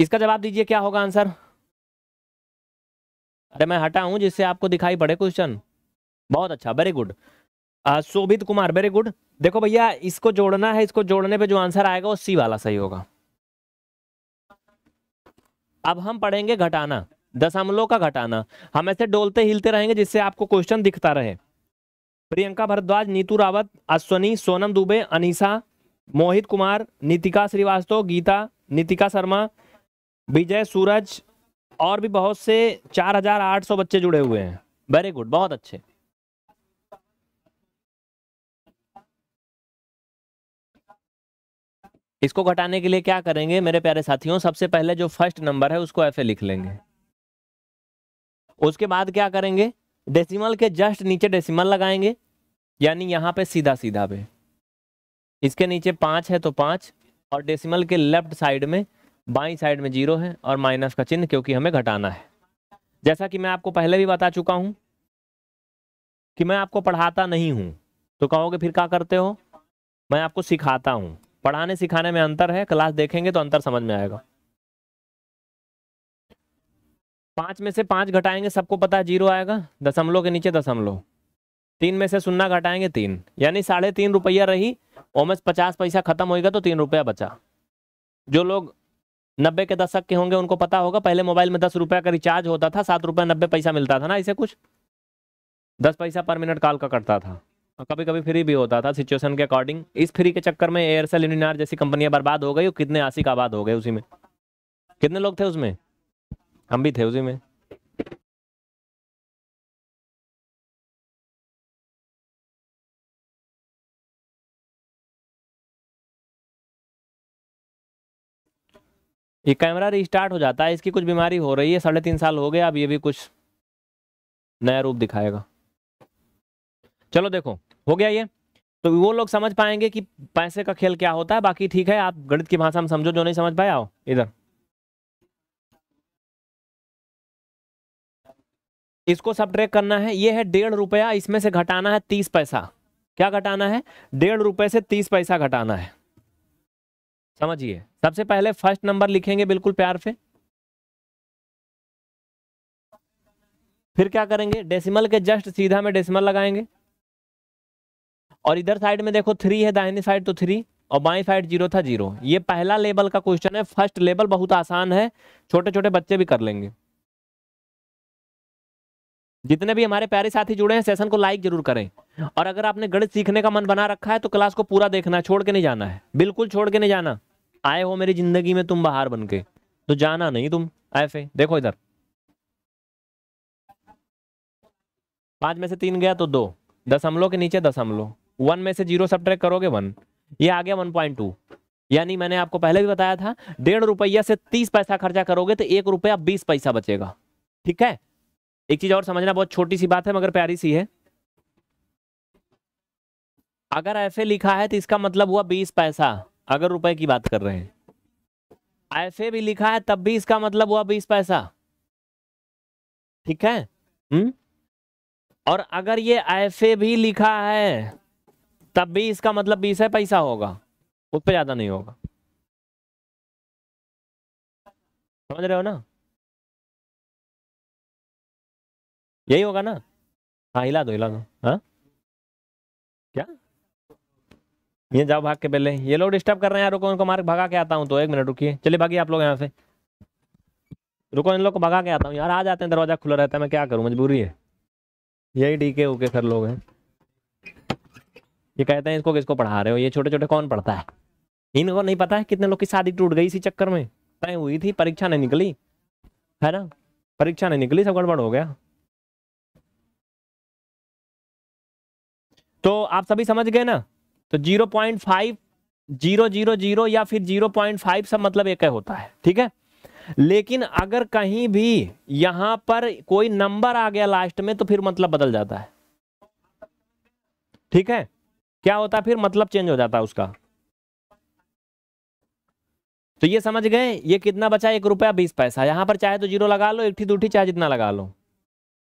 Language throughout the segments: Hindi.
इसका जवाब दीजिए क्या होगा आंसर अरे मैं हटा हूं जिससे आपको दिखाई पड़े क्वेश्चन बहुत अच्छा very good Shobhit Kumar very good देखो भैया इसको जोड़ना है इसको जोड़ने पे जो आंसर आएगा वो सी वाला सही होगा अब हम पढ़ेंगे घटाना दशमलव का घटाना हम ऐसे डोलते हिलते रहेंगे जिससे आपको क्वेश्चन दिखता रहे प्रियंका भरद्वाज नीतू रावत अश्वनी सोनम दुबे अनिशा मोहित कुमार नीतिका श्रीवास्तव गीता नितिका शर्मा विजय सूरज और भी बहुत से 4,800 बच्चे जुड़े हुए हैं वेरी गुड बहुत अच्छे इसको घटाने के लिए क्या करेंगे मेरे प्यारे साथियों सबसे पहले जो फर्स्ट नंबर है उसको ऐसे लिख लेंगे उसके बाद क्या करेंगे डेसिमल के जस्ट नीचे डेसिमल लगाएंगे यानी यहाँ पे सीधा सीधा पे इसके नीचे पांच है तो पांच और डेसिमल के लेफ्ट साइड में बाई साइड में जीरो है और माइनस का चिन्ह क्योंकि हमें घटाना है जैसा कि मैं आपको पहले भी बता चुका हूं कि मैं आपको पढ़ाता नहीं हूं तो कहोगे फिर क्या करते हो मैं आपको सिखाता हूं पढ़ाने सिखाने में अंतर है क्लास देखेंगे तो अंतर समझ में आएगा पांच में से पांच घटाएंगे सबको पता है जीरो आएगा दशमलव के नीचे दशमलव तीन में से सुन्ना घटाएंगे तीन यानी साढ़े तीन रुपया रही ओमेस पचास पैसा खत्म होएगा तो तीन रुपया बचा जो लोग नब्बे के दशक के होंगे उनको पता होगा पहले मोबाइल में दस रुपये का रिचार्ज होता था सात रुपये नब्बे पैसा मिलता था ना इसे कुछ दस पैसा पर मिनट कॉल का करता था और कभी कभी फ्री भी होता था सिचुएशन के अकॉर्डिंग इस फ्री के चक्कर में एयरसेल यूनिनार जैसी कंपनियां बर्बाद हो गई और कितने आशिक आबाद हो गए उसी में कितने लोग थे उसमें हम भी थे उसी में ये कैमरा रिस्टार्ट हो जाता है इसकी कुछ बीमारी हो रही है साढ़े तीन साल हो गया अब ये भी कुछ नया रूप दिखाएगा चलो देखो हो गया ये तो वो लोग समझ पाएंगे कि पैसे का खेल क्या होता है बाकी ठीक है आप गणित की भाषा में समझो जो नहीं समझ पाए आओ इधर इसको सब ट्रेक करना है ये है डेढ़ रुपया इसमें से घटाना है तीस पैसा क्या घटाना है डेढ़ रुपए से तीस पैसा घटाना है समझिए सबसे पहले फर्स्ट नंबर लिखेंगे बिल्कुल प्यार से फिर क्या करेंगे डेसिमल के जस्ट सीधा में डेसिमल लगाएंगे और इधर साइड में देखो थ्री है दाहिनी साइड तो थ्री और बाई साइड जीरो था जीरो ये पहला लेवल का क्वेश्चन है फर्स्ट लेवल बहुत आसान है छोटे छोटे बच्चे भी कर लेंगे जितने भी हमारे प्यारे साथी जुड़े हैं सेशन को लाइक जरूर करें और अगर आपने गणित सीखने का मन बना रखा है तो क्लास को पूरा देखना छोड़ के नहीं जाना है बिल्कुल छोड़ के नहीं जाना आए हो मेरी जिंदगी में तुम बाहर बन के तो जाना नहीं तुम ऐसे देखो इधर पांच में से तीन गया तो दो दशमलव के नीचे दशमलव वन में से जीरो सब करोगे वन ये आ गया वन पॉइंट टू यानी मैंने आपको पहले भी बताया था डेढ़ रुपया से तीस पैसा खर्चा करोगे तो एक रुपया बीस पैसा बचेगा ठीक है एक चीज और समझना बहुत छोटी सी बात है मगर प्यारी सी है अगर ऐसे लिखा है तो इसका मतलब हुआ बीस पैसा अगर रुपए की बात कर रहे हैं ऐसे भी लिखा है तब भी इसका मतलब हुआ बीस पैसा ठीक है हम्म और अगर ये ऐसे भी लिखा है तब भी इसका मतलब बीस है पैसा होगा उस पर ज्यादा नहीं होगा समझ रहे हो ना यही होगा ना हाँ हिला दो हिला दो हाँ ये जाओ भाग के पहले ये लोग डिस्टर्ब कर रहे हैं यार रुको इनको मार भगा के आता हूँ तो एक मिनट रुकिए चलिए भागिए आप लोग यहाँ से रुको इन लोग को भगा के आता हूँ यार आ जाते हैं दरवाजा खुला रहता है मैं क्या करूँ मजबूरी है यही डीके ओके सर लोग हैं ये कहते हैं इसको किसको पढ़ा रहे हो ये छोटे छोटे कौन पढ़ता है इनको नहीं पता है कितने लोग की शादी टूट गई इसी चक्कर में तय हुई थी परीक्षा नहीं निकली है ना परीक्षा नहीं निकली सब गड़बड़ हो गया तो आप सभी समझ गए ना तो zero point five zero zero zero या फिर जीरो पॉइंट फाइव सब मतलब एक होता है ठीक है लेकिन अगर कहीं भी यहां पर कोई नंबर आ गया लास्ट में तो फिर मतलब बदल जाता है ठीक है क्या होता है फिर मतलब चेंज हो जाता है उसका तो ये समझ गए ये कितना बचा एक रुपया बीस पैसा यहां पर चाहे तो जीरो लगा लो एक दूठी चाहे जितना लगा लो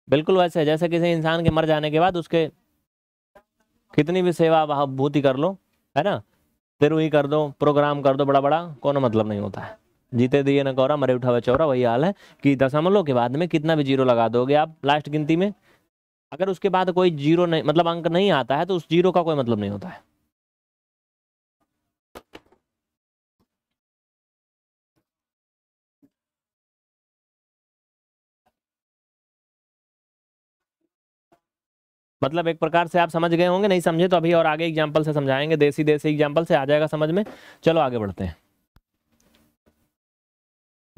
बिल्कुल वैसे जैसे किसी इंसान के मर जाने के बाद उसके कितनी भी सेवा भावभूति कर लो है ना तेरू ही कर दो प्रोग्राम कर दो बड़ा बड़ा कोनो मतलब नहीं होता है जीते दिए न कौरा मरे उठावे चौरा वही हाल है कि दशमलव के बाद में कितना भी जीरो लगा दोगे आप लास्ट गिनती में अगर उसके बाद कोई जीरो नहीं मतलब अंक नहीं आता है तो उस जीरो का कोई मतलब नहीं होता है मतलब एक प्रकार से आप समझ गए होंगे नहीं समझे तो अभी और आगे एग्जाम्पल से समझाएंगे देसी देसी एग्जाम्पल से आ जाएगा समझ में चलो आगे बढ़ते हैं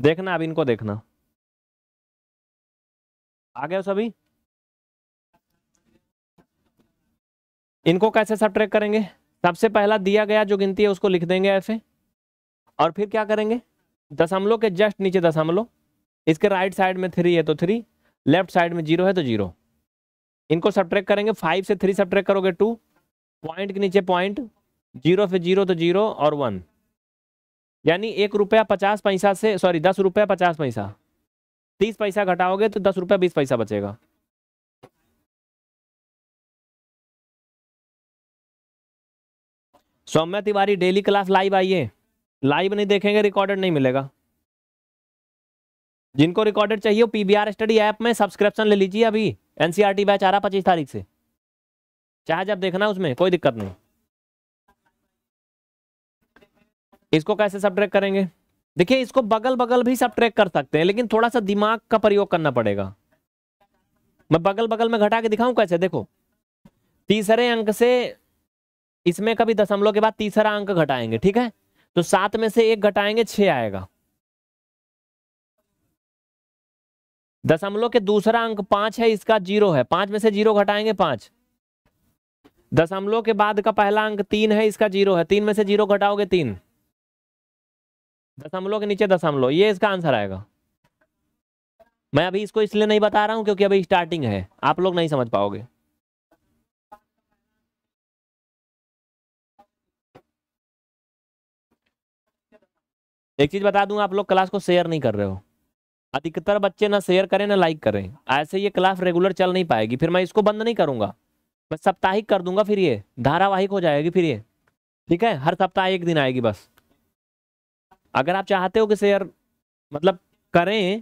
देखना अब इनको देखना आ गया सभी इनको कैसे सब ट्रैक करेंगे सबसे पहला दिया गया जो गिनती है उसको लिख देंगे ऐसे और फिर क्या करेंगे दशमलव के जस्ट नीचे दशमलव इसके राइट साइड में थ्री है तो थ्री लेफ्ट साइड में जीरो है तो जीरो इनको सब्ट्रैक्ट करेंगे फाइव से थ्री सब्ट्रैक्ट करोगे टू पॉइंट के नीचे पॉइंट जीरो से जीरो तो जीरो और वन यानी एक रुपया पचास पैसा से सॉरी दस रुपया पचास पैसा तीस पैसा घटाओगे तो दस रुपया बीस पैसा बचेगा Saumya Tiwari daily class live आइए लाइव नहीं देखेंगे रिकॉर्डेड नहीं मिलेगा जिनको रिकॉर्डेड चाहिए P B R study app में सब्सक्रिप्शन ले लीजिए अभी एनसीईआरटी बैच e आ रहा पच्चीस तारीख से चाहे जब देखना उसमें कोई दिक्कत नहीं इसको कैसे सब ट्रैक करेंगे देखिए इसको बगल बगल भी सब ट्रैक कर सकते हैं लेकिन थोड़ा सा दिमाग का प्रयोग करना पड़ेगा मैं बगल बगल में घटा के दिखाऊं कैसे देखो तीसरे अंक से इसमें कभी दशमलव के बाद तीसरा अंक घटाएंगे ठीक है तो सात में से एक घटाएंगे छह आएगा दशमलव के दूसरा अंक पांच है इसका जीरो है पांच में से जीरो घटाएंगे पांच दशमलव के बाद का पहला अंक तीन है इसका जीरो है तीन में से जीरो घटाओगे तीन दशमलव के नीचे दशमलव ये इसका आंसर आएगा मैं अभी इसको इसलिए नहीं बता रहा हूं क्योंकि अभी स्टार्टिंग है आप लोग नहीं समझ पाओगे एक चीज बता दूं आप लोग क्लास को शेयर नहीं कर रहे हो अधिकतर बच्चे ना शेयर करें ना लाइक करें ऐसे ये क्लास रेगुलर चल नहीं पाएगी फिर मैं इसको बंद नहीं करूंगा मैं साप्ताहिक कर दूंगा फिर ये धारावाहिक हो जाएगी फिर ये ठीक है हर सप्ताह एक दिन आएगी बस अगर आप चाहते हो कि शेयर मतलब करें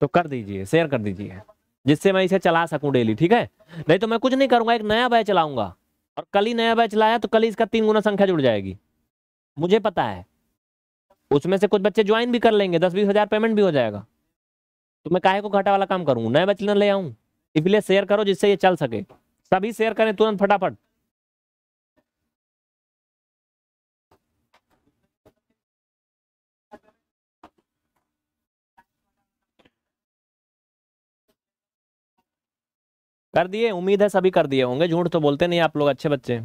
तो कर दीजिए शेयर कर दीजिए जिससे मैं इसे चला सकूं डेली ठीक है नहीं तो मैं कुछ नहीं करूंगा एक नया बैच लाऊंगा और कल ही नया बैच लाया तो कल ही इसका तीन गुना संख्या जुड़ जाएगी मुझे पता है उसमें से कुछ बच्चे ज्वाइन भी कर लेंगे दस बीस हजार पेमेंट भी हो जाएगा तो मैं काहे को घाटा वाला काम करूँ नए बच्चे ले आऊँ इसलिए शेयर करो जिससे ये चल सके सभी शेयर करें तुरंत फटाफट कर दिए उम्मीद है सभी कर दिए होंगे झूठ तो बोलते नहीं आप लोग अच्छे बच्चे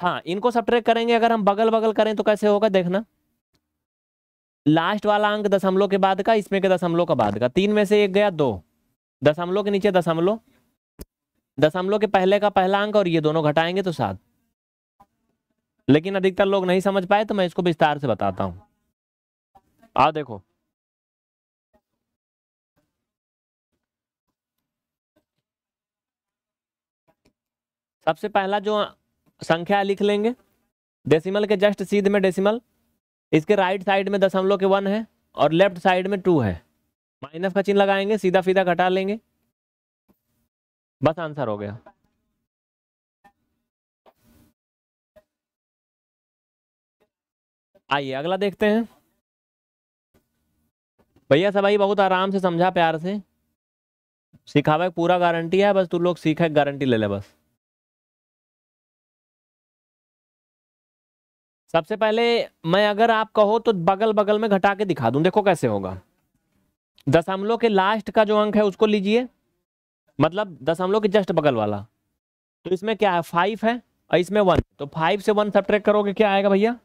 हाँ इनको सब ट्रैक करेंगे अगर हम बगल बगल करें तो कैसे होगा देखना लास्ट वाला अंक दशमलव के बाद का इसमें के दशमलव का बाद का तीन में से एक गया दो दशमलव के नीचे दशमलव दशमलव के पहले का पहला अंक और ये दोनों घटाएंगे तो सात लेकिन अधिकतर लोग नहीं समझ पाए तो मैं इसको विस्तार से बताता हूं आ देखो सबसे पहला जो संख्या लिख लेंगे डेसिमल के जस्ट सीध में डेसिमल इसके राइट साइड में दशमलव के वन है और लेफ्ट साइड में टू है माइनस का चिन्ह लगाएंगे सीधा सीधा घटा लेंगे बस आंसर हो गया आइए अगला देखते हैं भैया सबाई बहुत आराम से समझा प्यार से सिखावे पूरा गारंटी है बस तू लोग सीखे गारंटी ले ले बस सबसे पहले मैं अगर आप कहो तो बगल बगल में घटा के दिखा दूं देखो कैसे होगा दशमलव के लास्ट का जो अंक है उसको लीजिए मतलब दशमलव के जस्ट बगल वाला तो इसमें क्या है फाइव है और इसमें वन तो फाइव से वन सब करोगे क्या आएगा भैया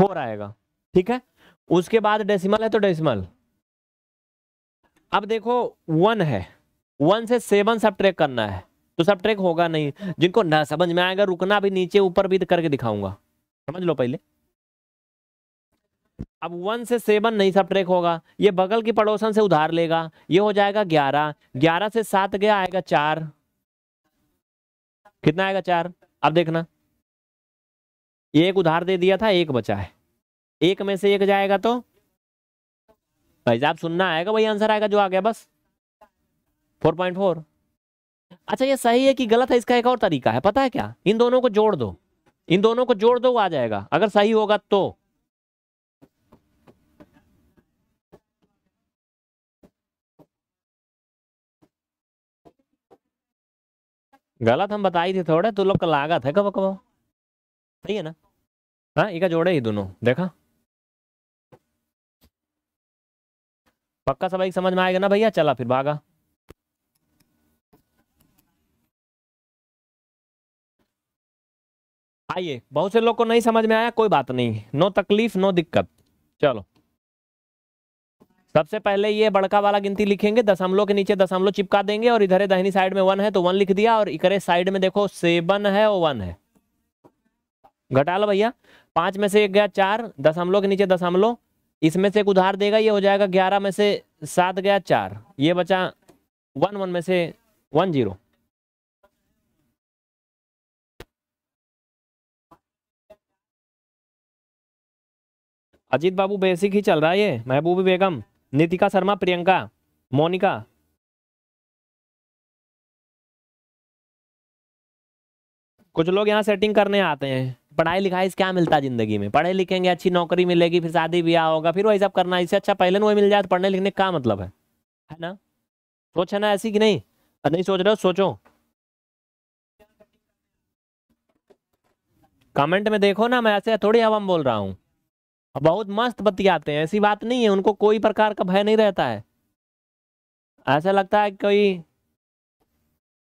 फोर आएगा ठीक है उसके बाद डेसिमल है तो डेसिमल अब देखो वन है वन से सेवन सब करना है तो सब ट्रैक होगा नहीं जिनको ना समझ में आएगा रुकना भी नीचे ऊपर भी करके दिखाऊंगा समझ लो पहले अब वन से सेवन नहीं सब ट्रैक होगा ये बगल की पड़ोसन से उधार लेगा ये हो जाएगा ग्यारह ग्यारह से सात गया आएगा चार कितना आएगा चार अब देखना एक उधार दे दिया था एक बचा है एक में से एक जाएगा तो भाई साहब सुनना आएगा वही आंसर आएगा जो आ गया बस फोर पॉइंट फोर अच्छा ये सही है कि गलत है इसका एक और तरीका है पता है क्या इन दोनों को जोड़ दो इन दोनों को जोड़ दो आ जाएगा अगर सही होगा तो गलत हम बताई थे थोड़े तो लोग का लागत है कब कब सही है ना हाँ इका जोड़े ही दोनों देखा पक्का सब एक समझ में आएगा ना भैया चला फिर भागा आइए बहुत से लोग को नहीं समझ में आया कोई बात नहीं नो तकलीफ नो दिक्कत चलो सबसे पहले ये बड़का वाला गिनती लिखेंगे दशमलव के नीचे दशमलव चिपका देंगे और इधर दाहिनी साइड में वन है तो वन लिख दिया और इकरे साइड में देखो सेवन है और वन है घटा लो भैया पांच में से एक गया चार दशमलव के नीचे दशमलव इसमें से एक उधार देगा ये हो जाएगा ग्यारह में से सात गया चार ये बचा वन वन में से one zero Ajit Babu basic ही चल रहा है ये महबूबी बेगम नितिका शर्मा प्रियंका मोनिका कुछ लोग यहाँ सेटिंग करने आते हैं पढ़ाई लिखाई से क्या मिलता है जिंदगी में पढ़े लिखेंगे अच्छी नौकरी मिलेगी फिर शादी ब्याह होगा फिर वही सब करना इससे अच्छा पहले वही मिल जाए तो पढ़ने लिखने का मतलब है है ना सोच है ना ऐसी कि नहीं नहीं सोच रहे हो सोचो कमेंट में देखो ना मैं ऐसे थोड़ी हवा बोल रहा हूँ बहुत मस्त बतियाते हैं ऐसी बात नहीं है उनको कोई प्रकार का भय नहीं रहता है ऐसा लगता है कोई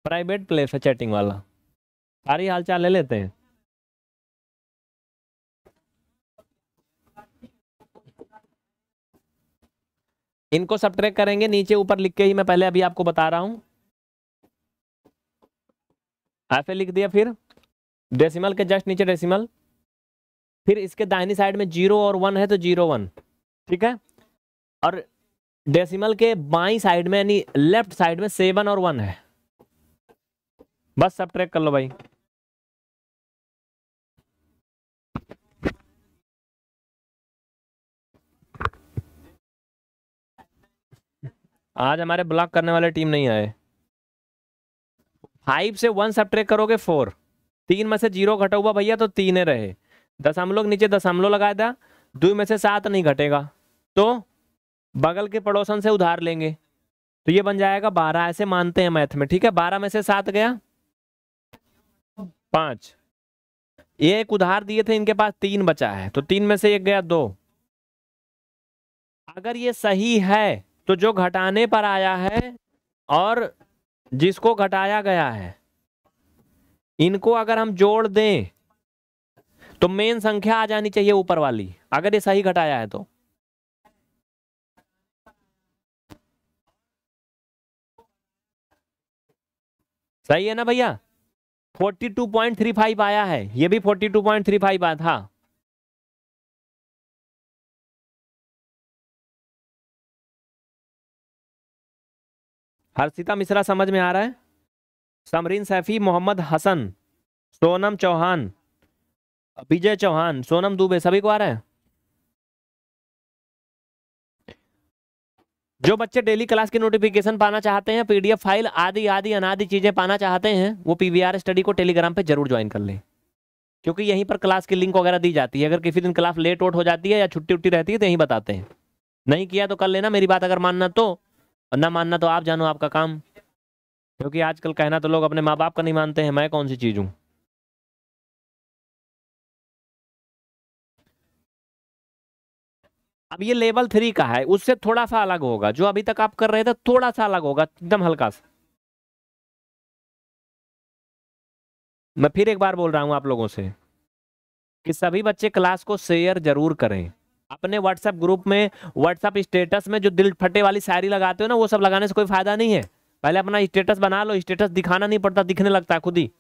प्राइवेट प्लेस है चैटिंग वाला सारी हालचाल ले लेते हैं इनको सब ट्रैक करेंगे नीचे ऊपर लिख के ही मैं पहले अभी आपको बता रहा हूं ऐसे लिख दिया फिर डेसिमल के जस्ट नीचे डेसिमल फिर इसके दाहिनी साइड में जीरो और वन है तो जीरो वन ठीक है और डेसिमल के बाई साइड में यानी लेफ्ट साइड में सेवन और वन है बस सब ट्रैक कर लो भाई आज हमारे ब्लॉक करने वाले टीम नहीं आए फाइव से वन सब करोगे फोर तीन में से जीरो घटा हुआ भैया तो तीन रहे दशमलव नीचे दशमलव लगाया था दो में से सात नहीं घटेगा तो बगल के पड़ोसन से उधार लेंगे तो ये बन जाएगा बारह ऐसे मानते हैं मैथ में ठीक है बारह में से सात गया पांच ये एक उधार दिए थे इनके पास तीन बचा है तो तीन में से एक गया दो अगर ये सही है तो जो घटाने पर आया है और जिसको घटाया गया है इनको अगर हम जोड़ दें तो मेन संख्या आ जानी चाहिए ऊपर वाली अगर ये सही घटाया है तो सही है ना भैया 42.35 आया है ये भी 42.35 आया था हर्षिता मिश्रा समझ में आ रहा है समरीन सैफी मोहम्मद हसन सोनम चौहान विजय चौहान सोनम दुबे सभी को आ रहे हैं जो बच्चे डेली क्लास की नोटिफिकेशन पाना चाहते हैं पीडीएफ फाइल आदि आदि अनादि चीजें पाना चाहते हैं वो पीवीआर स्टडी को टेलीग्राम पे जरूर ज्वाइन कर लें क्योंकि यहीं पर क्लास की लिंक वगैरह दी जाती है अगर किसी दिन क्लास लेट वोट हो जाती है या छुट्टी उट्टी रहती है तो यहीं बताते हैं नहीं किया तो कर लेना मेरी बात अगर मानना तो ना मानना तो आप जानो आपका काम क्योंकि आजकल कहना तो लोग अपने माँ बाप का नहीं मानते हैं मैं कौन सी चीज़ हूँ अब ये लेवल थ्री का है उससे थोड़ा सा अलग होगा जो अभी तक आप कर रहे थे थोड़ा सा अलग होगा एकदम हल्का सा मैं फिर एक बार बोल रहा हूं आप लोगों से कि सभी बच्चे क्लास को शेयर जरूर करें अपने व्हाट्सएप ग्रुप में व्हाट्सएप स्टेटस में जो दिल फटे वाली शायरी लगाते हो ना वो सब लगाने से कोई फायदा नहीं है पहले अपना स्टेटस बना लो स्टेटस दिखाना नहीं पड़ता दिखने लगता है खुद ही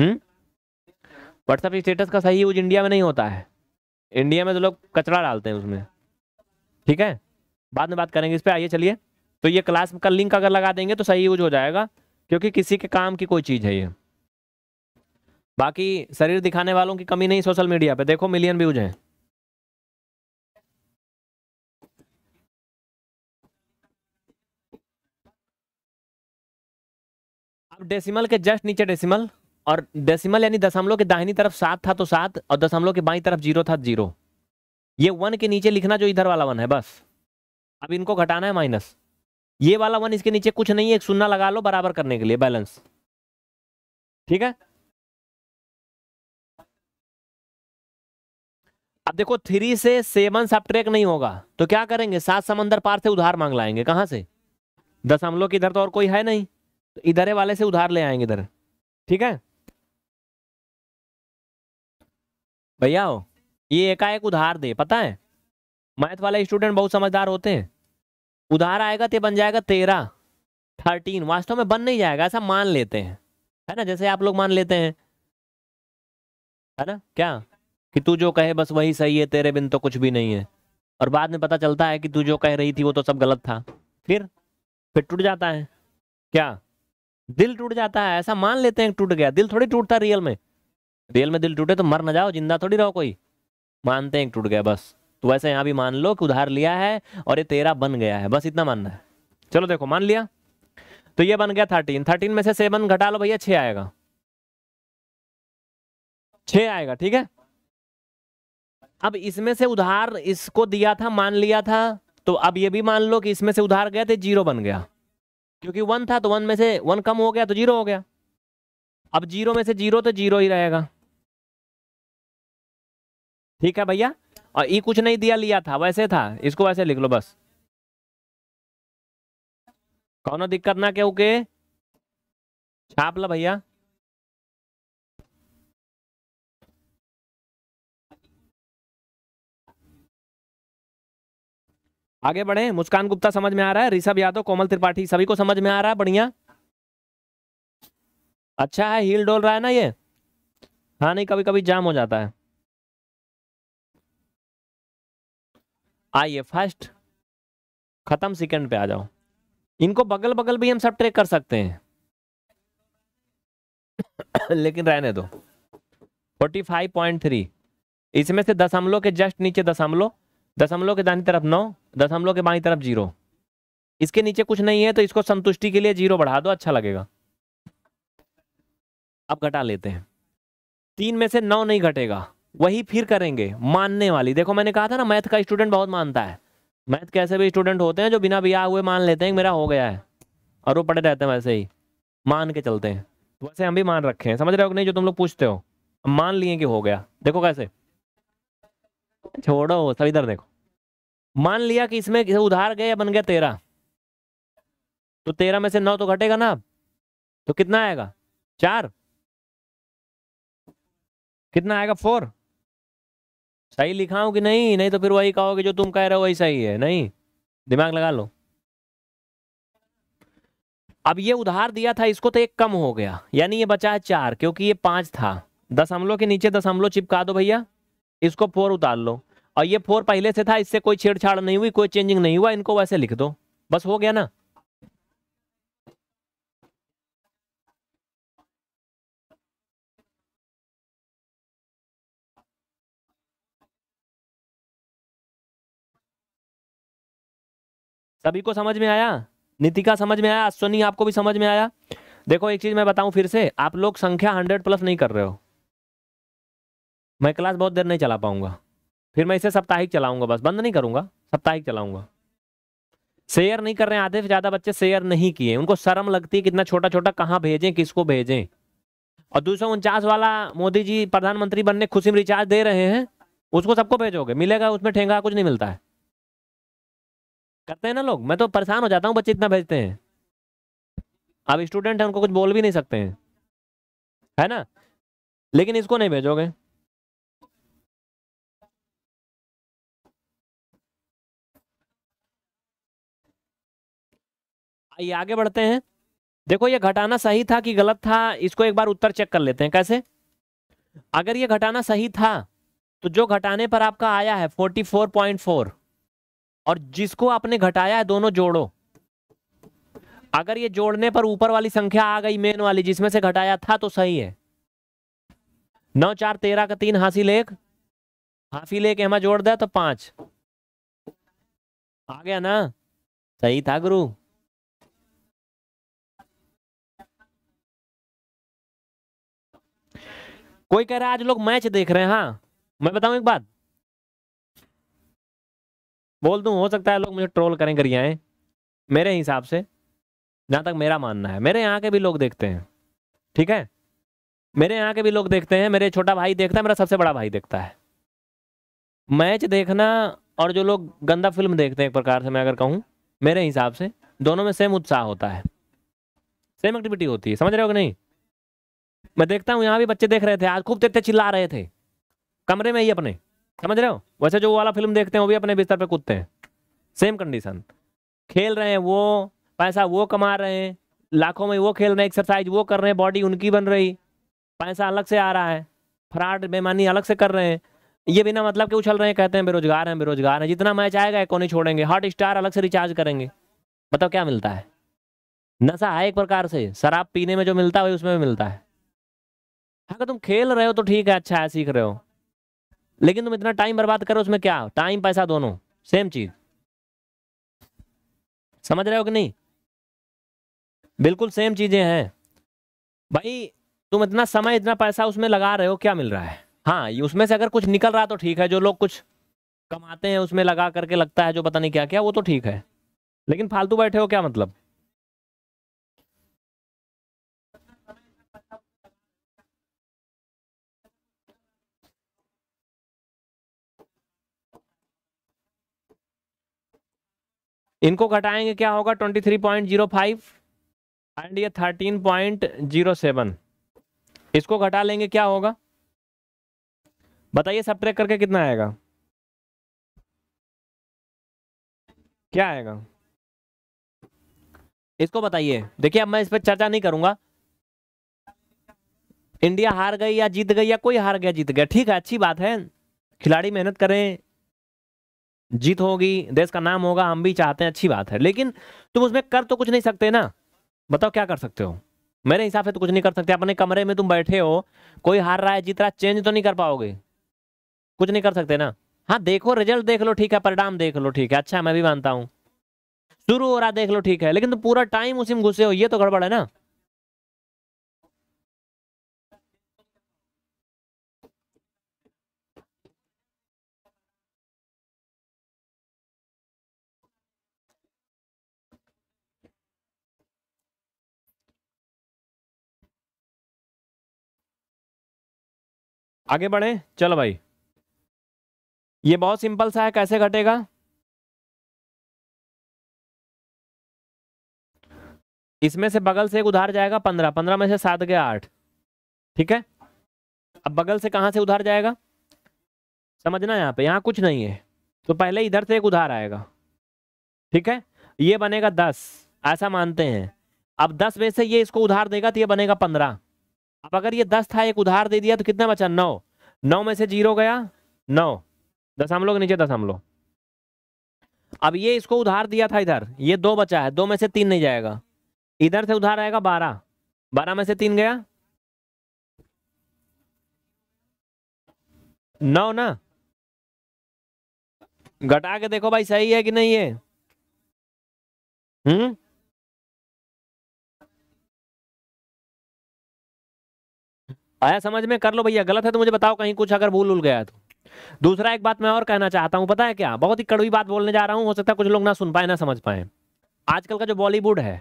व्हाट्सएप हम्म? स्टेटस का सही यूज इंडिया में नहीं होता है इंडिया में तो लोग कचरा डालते हैं उसमें ठीक है बाद में बात करेंगे इस पर आइए चलिए तो ये क्लास का लिंक अगर लगा देंगे तो सही यूज हो जाएगा क्योंकि किसी के काम की कोई चीज़ है ये बाकी शरीर दिखाने वालों की कमी नहीं सोशल मीडिया पे देखो मिलियन व्यूज हैं अब डेसिमल के जस्ट नीचे डेसिमल और डेसिमल यानी दशमलव के दाहिनी तरफ सात था तो सात और दशमलव के बाई तरफ जीरो था जीरो ये वन के नीचे लिखना जो इधर वाला वन है बस अब इनको घटाना है माइनस ये वाला वन इसके नीचे कुछ नहीं है एक सुन्ना लगा लो बराबर करने के लिए बैलेंस ठीक है अब देखो थ्री से सेवन सब्ट्रैक नहीं होगा तो क्या करेंगे सात समंदर पार से उधार मांग लाएंगे कहां से दशमलव के इधर तो और कोई है नहीं तो इधरे वाले से उधार ले आएंगे इधर ठीक है भैया ये एकाएक उधार दे पता है मैथ वाले स्टूडेंट बहुत समझदार होते हैं उधार आएगा तो बन जाएगा तेरह थर्टीन वास्तव में बन नहीं जाएगा ऐसा मान लेते हैं है ना जैसे आप लोग मान लेते हैं है ना क्या कि तू जो कहे बस वही सही है तेरे बिन तो कुछ भी नहीं है और बाद में पता चलता है कि तू जो कह रही थी वो तो सब गलत था फिर फिर टूट जाता है क्या दिल टूट जाता है ऐसा मान लेते हैं टूट गया दिल थोड़ी टूटता रियल में रियल में दिल टूटे तो मर ना जाओ जिंदा थोड़ी रहो कोई मानते हैं टूट गया बस तो वैसे यहाँ भी मान लो कि उधार लिया है और ये तेरा बन गया है बस इतना मानना है चलो देखो मान लिया तो ये बन गया थर्टीन थर्टीन में से सेवन घटा लो भैया छ आएगा छ आएगा ठीक है अब इसमें से उधार इसको दिया था मान लिया था तो अब ये भी मान लो कि इसमें से उधार गया तो जीरो बन गया क्योंकि वन था तो वन में से वन कम हो गया तो जीरो हो गया अब जीरो में से जीरो तो जीरो ही रहेगा ठीक है भैया और ई कुछ नहीं दिया लिया था वैसे था इसको वैसे लिख लो बस कौन दिक्कत ना क्यों के छाप लो भैया आगे बढ़े मुस्कान गुप्ता समझ में आ रहा है ऋषभ यादव कोमल त्रिपाठी सभी को समझ में आ रहा है बढ़िया अच्छा है हील डोल रहा है ना ये हाँ नहीं कभी कभी जाम हो जाता है आइए फर्स्ट ख़त्म सेकंड पे आ जाओ इनको बगल बगल भी हम सब ट्रेक कर सकते हैं लेकिन रहने दो फोर्टी फाइव पॉइंट थ्री इसमें से दशमलव के जस्ट नीचे दशमलव दशमलव के दानी तरफ नौ दशमलव के बाई तरफ जीरो इसके नीचे कुछ नहीं है तो इसको संतुष्टि के लिए जीरो बढ़ा दो अच्छा लगेगा अब घटा लेते हैं तीन में से नौ नहीं घटेगा वही फिर करेंगे मानने वाली देखो मैंने कहा था ना मैथ का स्टूडेंट बहुत मानता है मैथ कैसे भी स्टूडेंट होते हैं जो बिना ब्याह हुए मान लेते हैं मेरा हो गया है और वो पढ़े रहते हैं वैसे ही मान के चलते हैं तो वैसे हम भी मान रखे हैं समझ रहे हो नहीं जो तुम लोग पूछते हो मान लिए कि हो गया देखो कैसे छोड़ो सब इधर देखो मान लिया कि इसमें उधार गए या बन गया तेरह तो तेरह में से नौ तो घटेगा ना तो कितना आएगा चार कितना आएगा फोर सही लिखा हूँ कि नहीं नहीं तो फिर वही कहोगे जो तुम कह रहे हो वही सही है नहीं दिमाग लगा लो अब ये उधार दिया था इसको तो एक कम हो गया यानी ये बचा है चार क्योंकि ये पांच था दशमलव के नीचे दशमलव चिपका दो भैया इसको फोर उतार लो और ये फोर पहले से था इससे कोई छेड़छाड़ नहीं हुई कोई चेंजिंग नहीं हुआ इनको वैसे लिख दो बस हो गया ना सभी को समझ में आया नीतिका समझ में आया अश्वनी आपको भी समझ में आया देखो एक चीज मैं बताऊं फिर से आप लोग संख्या हंड्रेड प्लस नहीं कर रहे हो मैं क्लास बहुत देर नहीं चला पाऊंगा फिर मैं इसे साप्ताहिक चलाऊंगा बस बंद नहीं करूंगा साप्ताहिक चलाऊंगा शेयर नहीं कर रहे आधे से ज्यादा बच्चे शेयर नहीं किए उनको शर्म लगती है कितना छोटा छोटा कहाँ भेजें किसको भेजें और दो सौ उनचास वाला मोदी जी प्रधानमंत्री बनने खुशी में रिचार्ज दे रहे हैं उसको सबको भेजोगे मिलेगा उसमें ठेंगा कुछ नहीं मिलता है करते हैं ना लोग मैं तो परेशान हो जाता हूँ बच्चे इतना भेजते हैं अब स्टूडेंट हैं उनको कुछ बोल भी नहीं सकते हैं है ना लेकिन इसको नहीं भेजोगे आइए आगे बढ़ते हैं देखो ये घटाना सही था कि गलत था इसको एक बार उत्तर चेक कर लेते हैं कैसे अगर ये घटाना सही था तो जो घटाने पर आपका आया है फोर्टी फोर पॉइंट फोर और जिसको आपने घटाया है दोनों जोड़ो अगर ये जोड़ने पर ऊपर वाली संख्या आ गई मेन वाली जिसमें से घटाया था तो सही है नौ चार तेरह का तीन हासिल एक हाफिल एक हमें जोड़ दिया तो पांच आ गया ना सही था गुरु कोई कह रहा है आज लोग मैच देख रहे हैं हाँ मैं बताऊं एक बात बोल दूं हो सकता है लोग मुझे ट्रोल करें आए मेरे हिसाब से जहाँ तक मेरा मानना है मेरे यहाँ के भी लोग देखते हैं ठीक है मेरे यहाँ के भी लोग देखते हैं मेरे छोटा भाई देखता है मेरा सबसे बड़ा भाई देखता है मैच देखना और जो लोग गंदा फिल्म देखते हैं एक प्रकार से मैं अगर कहूँ मेरे हिसाब से दोनों में सेम उत्साह होता है सेम एक्टिविटी होती है समझ रहे हो कि नहीं मैं देखता हूँ यहाँ भी बच्चे देख रहे थे आज खूब देखते चिल्ला रहे थे कमरे में ही अपने समझ रहे हो वैसे जो वाला फिल्म देखते हैं वो भी अपने बिस्तर पे कूदते हैं सेम कंडीशन खेल रहे हैं वो पैसा वो कमा रहे हैं लाखों में वो खेल रहे हैं एक्सरसाइज वो कर रहे हैं बॉडी उनकी बन रही पैसा अलग से आ रहा है फ्रॉड बेमानी अलग से कर रहे हैं ये बिना मतलब के उछल रहे हैं कहते हैं बेरोजगार हैं बेरोजगार हैं जितना मैच आएगा एक कोने छोड़ेंगे हॉट स्टार अलग से रिचार्ज करेंगे बताओ मतलब क्या मिलता है नशा है एक प्रकार से शराब पीने में जो मिलता है उसमें भी मिलता है अगर तुम खेल रहे हो तो ठीक है अच्छा है सीख रहे हो लेकिन तुम इतना टाइम बर्बाद करो उसमें क्या टाइम पैसा दोनों सेम चीज समझ रहे हो कि नहीं बिल्कुल सेम चीजें हैं भाई तुम इतना समय इतना पैसा उसमें लगा रहे हो क्या मिल रहा है हाँ उसमें से अगर कुछ निकल रहा तो ठीक है जो लोग कुछ कमाते हैं उसमें लगा करके लगता है जो पता नहीं क्या क्या वो तो ठीक है लेकिन फालतू बैठे हो क्या मतलब इनको घटाएंगे क्या होगा twenty three point zero five and ये थर्टीन पॉइंट जीरो सेवन इसको घटा लेंगे क्या होगा बताइए सब ट्रैक करके कितना आएगा क्या आएगा इसको बताइए देखिए अब मैं इस पर चर्चा नहीं करूंगा इंडिया हार गई या जीत गई या कोई हार गया जीत गया ठीक है अच्छी बात है खिलाड़ी मेहनत करें जीत होगी देश का नाम होगा हम भी चाहते हैं अच्छी बात है लेकिन तुम उसमें कर तो कुछ नहीं सकते ना बताओ क्या कर सकते हो मेरे हिसाब से तो कुछ नहीं कर सकते अपने कमरे में तुम बैठे हो कोई हार रहा है जीत रहा है चेंज तो नहीं कर पाओगे कुछ नहीं कर सकते ना हाँ देखो रिजल्ट देख लो ठीक है परिणाम देख लो ठीक है अच्छा मैं भी मानता हूँ शुरू हो रहा देख लो ठीक है लेकिन तुम तो पूरा टाइम उसी में घुसे हो ये तो गड़बड़ है ना आगे बढ़े चलो भाई ये बहुत सिंपल सा है कैसे घटेगा इसमें से बगल से एक उधार जाएगा पंद्रह पंद्रह में से सात गया आठ ठीक है अब बगल से कहां से उधार जाएगा समझना यहाँ पे यहां कुछ नहीं है तो पहले इधर से एक उधार आएगा ठीक है ये बनेगा दस ऐसा मानते हैं अब दस में से ये इसको उधार देगा तो ये बनेगा पंद्रह अब अगर ये दस था एक उधार दे दिया तो कितना बचा नौ नौ में से जीरो गया नौ हम लोग नीचे लोग अब ये इसको उधार दिया था इधर ये दो बचा है दो में से तीन नहीं जाएगा इधर से उधार आएगा बारह बारह में से तीन गया नौ ना घटा के देखो भाई सही है कि नहीं है हम्म आया समझ में कर लो भैया गलत है तो मुझे बताओ कहीं कुछ अगर भूल उल गया तो दूसरा एक बात मैं और कहना चाहता हूँ पता है क्या बहुत ही कड़वी बात बोलने जा रहा हूँ हो सकता है कुछ लोग ना सुन पाए ना समझ पाए आजकल का जो बॉलीवुड है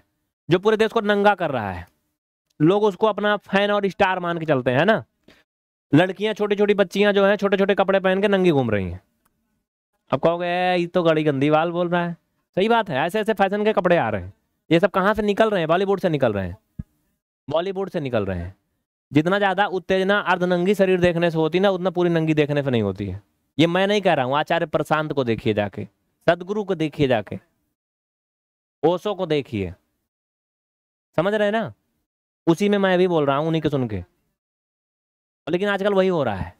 जो पूरे देश को नंगा कर रहा है लोग उसको अपना फैन और स्टार मान के चलते हैं ना लड़कियां छोटी छोटी बच्चियां जो हैं छोटे छोटे कपड़े पहन के नंगी घूम रही हैं अब कहोगे ये तो गड़ी गंदी बाल बोल रहा है सही बात है ऐसे ऐसे फैशन के कपड़े आ रहे हैं ये सब कहाँ से निकल रहे हैं बॉलीवुड से निकल रहे हैं बॉलीवुड से निकल रहे हैं जितना ज़्यादा उत्तेजना अर्धनंगी शरीर देखने से होती ना उतना पूरी नंगी देखने से नहीं होती है ये मैं नहीं कह रहा हूँ आचार्य प्रशांत को देखिए जाके सदगुरु को देखिए जाके ओसो को देखिए समझ रहे ना उसी में मैं भी बोल रहा हूँ उन्हीं के सुन के लेकिन आजकल वही हो रहा है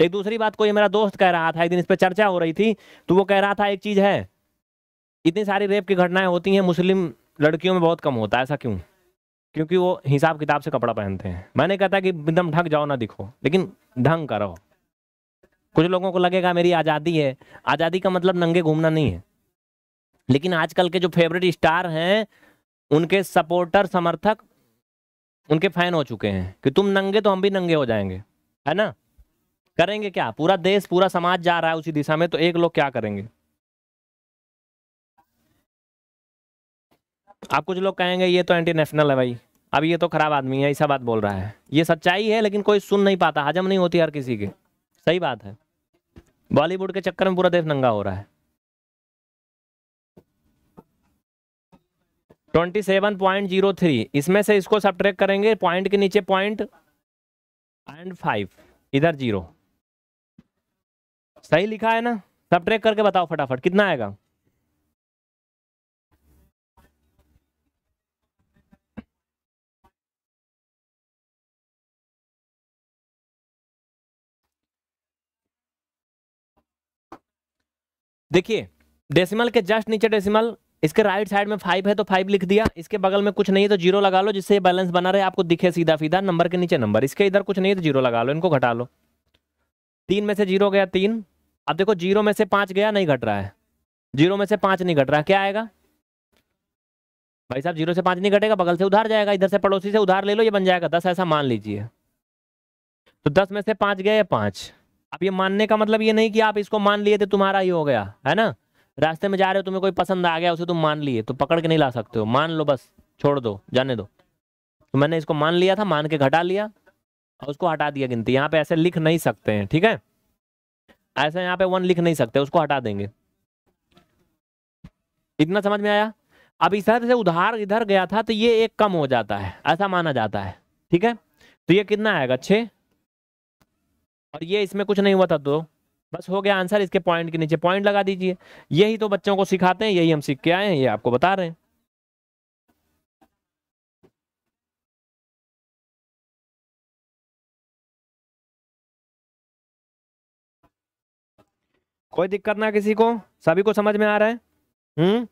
एक दूसरी बात को ये मेरा दोस्त कह रहा था एक दिन इस पर चर्चा हो रही थी तो वो कह रहा था एक चीज़ है इतनी सारी रेप की घटनाएं होती हैं मुस्लिम लड़कियों में बहुत कम होता है ऐसा क्यों क्योंकि वो हिसाब किताब से कपड़ा पहनते हैं मैंने कहा था कि एकदम ढक जाओ ना दिखो लेकिन ढंग करो कुछ लोगों को लगेगा मेरी आज़ादी है आज़ादी का मतलब नंगे घूमना नहीं है लेकिन आजकल के जो फेवरेट स्टार हैं उनके सपोर्टर समर्थक उनके फैन हो चुके हैं कि तुम नंगे तो हम भी नंगे हो जाएंगे है ना करेंगे क्या पूरा देश पूरा समाज जा रहा है उसी दिशा में तो एक लोग क्या करेंगे आप कुछ लोग कहेंगे ये तो एंटी नेशनल है भाई अब ये तो खराब आदमी है ऐसा बात बोल रहा है ये सच्चाई है लेकिन कोई सुन नहीं पाता हजम नहीं होती हर किसी के सही बात है बॉलीवुड के चक्कर में पूरा देश नंगा हो रहा है twenty seven point zero three इसमें से इसको सब ट्रेक करेंगे पॉइंट के नीचे पॉइंट एंड फाइव इधर जीरो सही लिखा है ना सब ट्रेक करके बताओ फटाफट कितना आएगा देखिए डेसिमल के जस्ट नीचे डेसिमल इसके राइट साइड में फाइव है तो फाइव लिख दिया इसके बगल में कुछ नहीं है तो जीरो लगा लो जिससे बैलेंस बना रहे आपको दिखे सीधा फीधा नंबर के नीचे नंबर इसके इधर कुछ नहीं है तो जीरो लगा लो इनको घटा लो तीन में से जीरो गया तीन अब देखो जीरो में से पांच गया नहीं घट रहा है जीरो में से पांच नहीं घट रहा है क्या आएगा भाई साहब जीरो से पांच नहीं घटेगा बगल से उधार जाएगा इधर से पड़ोसी से उधार ले लो ये बन जाएगा दस ऐसा मान लीजिए तो दस में से पांच गया या पांच अब ये मानने का मतलब ये नहीं कि आप इसको मान लिए थे तुम्हारा ही हो गया है ना रास्ते में जा रहे हो तुम्हें कोई पसंद आ गया उसे तुम मान लिए तो पकड़ के नहीं ला सकते हो मान लो बस छोड़ दो जाने दो तो मैंने इसको मान लिया था मान के घटा लिया और उसको हटा दिया गिनती यहाँ पे ऐसे लिख नहीं सकते हैं ठीक है ऐसे यहाँ पे वन लिख नहीं सकते उसको हटा देंगे इतना समझ में आया अब तरह से उधार इधर गया था तो ये एक कम हो जाता है ऐसा माना जाता है ठीक है तो ये कितना आएगा छः और ये इसमें कुछ नहीं हुआ था दो तो। बस हो गया आंसर इसके पॉइंट के नीचे पॉइंट लगा दीजिए यही तो बच्चों को सिखाते हैं यही हम सीख के आए हैं ये आपको बता रहे हैं कोई दिक्कत ना किसी को सभी को समझ में आ रहा है हम्म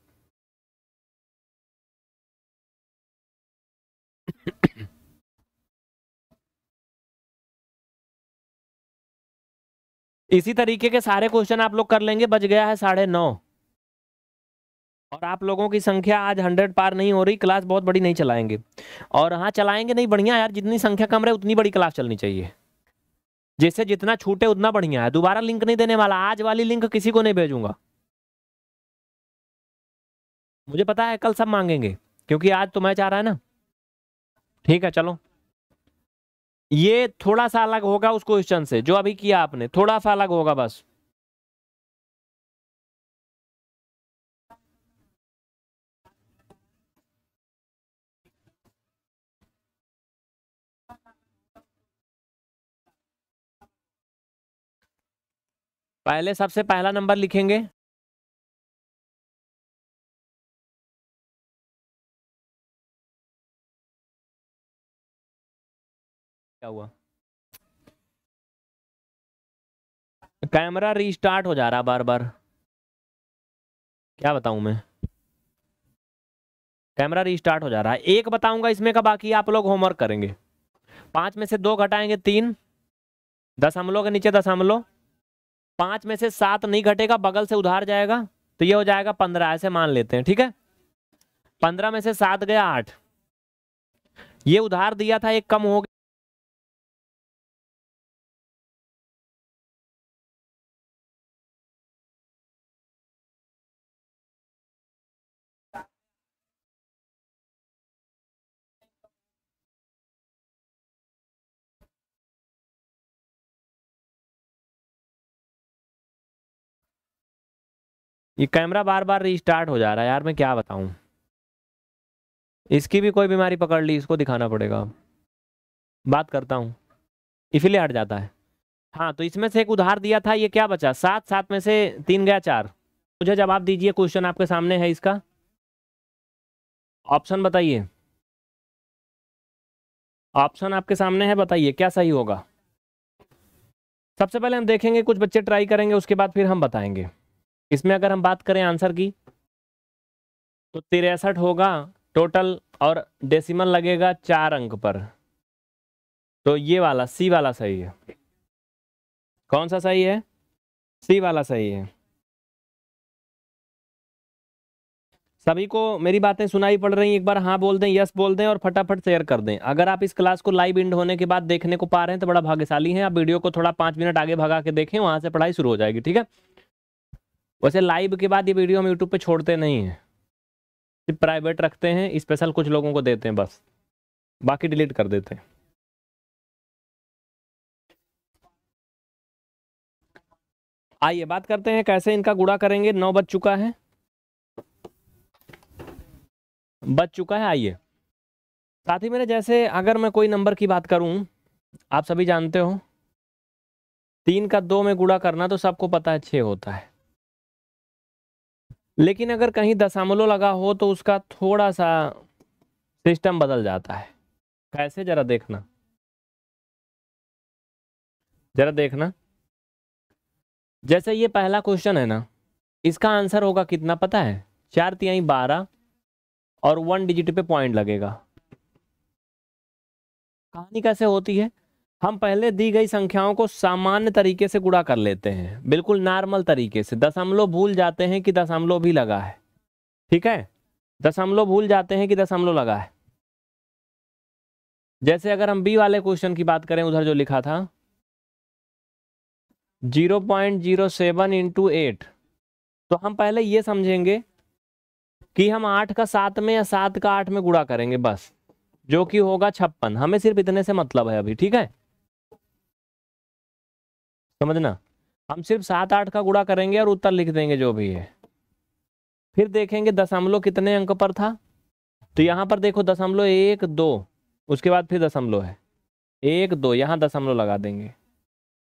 इसी तरीके के सारे क्वेश्चन आप लोग कर लेंगे बच गया है साढ़े नौ और आप लोगों की संख्या आज हंड्रेड पार नहीं हो रही क्लास बहुत बड़ी नहीं चलाएंगे और हाँ चलाएंगे नहीं बढ़िया यार जितनी संख्या कम रहे उतनी बड़ी क्लास चलनी चाहिए जैसे जितना छूटे उतना बढ़िया है दोबारा लिंक नहीं देने वाला आज वाली लिंक किसी को नहीं भेजूंगा मुझे पता है कल सब मांगेंगे क्योंकि आज तो मैच आ रहा है ना ठीक है चलो ये थोड़ा सा अलग होगा उस क्वेश्चन से जो अभी किया आपने थोड़ा सा अलग होगा बस पहले सबसे पहला नंबर लिखेंगे कैमरा रीस्टार्ट हो जा रहा बार बार क्या बताऊं मैं कैमरा रीस्टार्ट हो जा रहा है एक बताऊंगा इसमें का बाकी आप लोग होमवर्क करेंगे पांच में से दो घटाएंगे तीन दशमलव के नीचे दशमलव पांच में से सात नहीं घटेगा बगल से उधार जाएगा तो ये हो जाएगा पंद्रह ऐसे मान लेते हैं ठीक है पंद्रह में से सात गया आठ ये उधार दिया था एक कम हो गया ये कैमरा बार बार रिस्टार्ट हो जा रहा है यार मैं क्या बताऊं इसकी भी कोई बीमारी पकड़ ली इसको दिखाना पड़ेगा बात करता हूं इसीलिए हट जाता है हाँ तो इसमें से एक उधार दिया था ये क्या बचा सात सात में से तीन गया चार मुझे जवाब दीजिए क्वेश्चन आपके सामने है इसका ऑप्शन बताइए ऑप्शन आपके सामने है बताइए क्या सही होगा सबसे पहले हम देखेंगे कुछ बच्चे ट्राई करेंगे उसके बाद फिर हम बताएंगे इसमें अगर हम बात करें आंसर की तो तिरसठ होगा टोटल और डेसिमल लगेगा चार अंक पर तो ये वाला सी वाला सही है कौन सा सही है सी वाला सही है सभी को मेरी बातें सुनाई पड़ रही एक बार हाँ बोल दें यस बोल दें और फटाफट शेयर कर दें अगर आप इस क्लास को लाइव इंड होने के बाद देखने को पा रहे हैं तो बड़ा भाग्यशाली हैं आप वीडियो को थोड़ा पांच मिनट आगे भगा के देखें वहां से पढ़ाई शुरू हो जाएगी ठीक है वैसे लाइव के बाद ये वीडियो हम यूट्यूब पे छोड़ते नहीं हैं सिर्फ प्राइवेट रखते हैं स्पेशल कुछ लोगों को देते हैं बस बाकी डिलीट कर देते हैं आइए बात करते हैं कैसे इनका गुड़ा करेंगे नौ बज चुका है बज चुका है आइए साथ ही मेरे जैसे अगर मैं कोई नंबर की बात करूं आप सभी जानते हो तीन का दो में गुड़ा करना तो सबको पता है छः होता है लेकिन अगर कहीं दशमलव लगा हो तो उसका थोड़ा सा सिस्टम बदल जाता है कैसे जरा देखना जरा देखना जैसे ये पहला क्वेश्चन है ना इसका आंसर होगा कितना पता है चार तिहाई बारह और वन डिजिट पे पॉइंट लगेगा कहानी कैसे होती है हम पहले दी गई संख्याओं को सामान्य तरीके से गुड़ा कर लेते हैं बिल्कुल नॉर्मल तरीके से दशमलव भूल जाते हैं कि दशमलव भी लगा है ठीक है दशमलव भूल जाते हैं कि दशमलव लगा है जैसे अगर हम बी वाले क्वेश्चन की बात करें उधर जो लिखा था zero point zero seven into eight तो हम पहले ये समझेंगे कि हम आठ का सात में या सात का आठ में गुड़ा करेंगे बस जो कि होगा छप्पन हमें सिर्फ इतने से मतलब है अभी ठीक है समझना हम सिर्फ सात आठ का गुड़ा करेंगे और उत्तर लिख देंगे जो भी है फिर देखेंगे दशमलव कितने अंक पर था तो यहाँ पर देखो दशमलव एक दो उसके बाद फिर दशमलव है एक दो यहाँ दशमलव लगा देंगे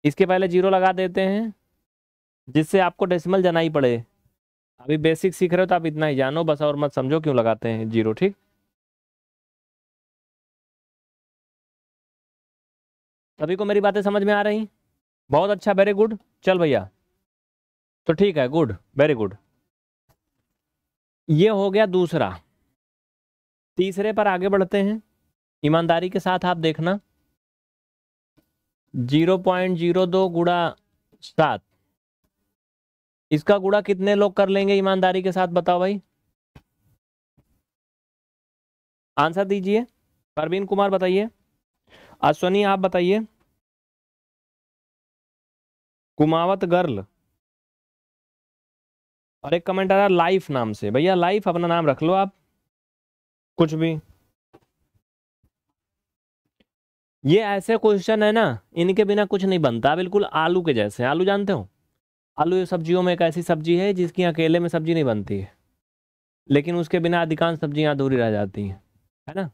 इसके पहले जीरो लगा देते हैं जिससे आपको डेसिमल जाना ही पड़े अभी बेसिक सीख रहे हो तो आप इतना ही जानो बस और मत समझो क्यों लगाते हैं जीरो ठीक सभी को मेरी बातें समझ में आ रही बहुत अच्छा वेरी गुड चल भैया तो ठीक है गुड वेरी गुड ये हो गया दूसरा तीसरे पर आगे बढ़ते हैं ईमानदारी के साथ आप देखना जीरो पॉइंट जीरो दो गुड़ा सात इसका गुड़ा कितने लोग कर लेंगे ईमानदारी के साथ बताओ भाई आंसर दीजिए परवीन कुमार बताइए अश्वनी आप बताइए कुमावत गर्ल और एक कमेंट आ रहा है लाइफ नाम से भैया लाइफ अपना नाम रख लो आप कुछ भी ये ऐसे क्वेश्चन है ना इनके बिना कुछ नहीं बनता बिल्कुल आलू के जैसे आलू जानते हो आलू सब्जियों में एक ऐसी सब्जी है जिसकी अकेले में सब्जी नहीं बनती है लेकिन उसके बिना अधिकांश सब्जियां अधूरी रह जाती हैं है ना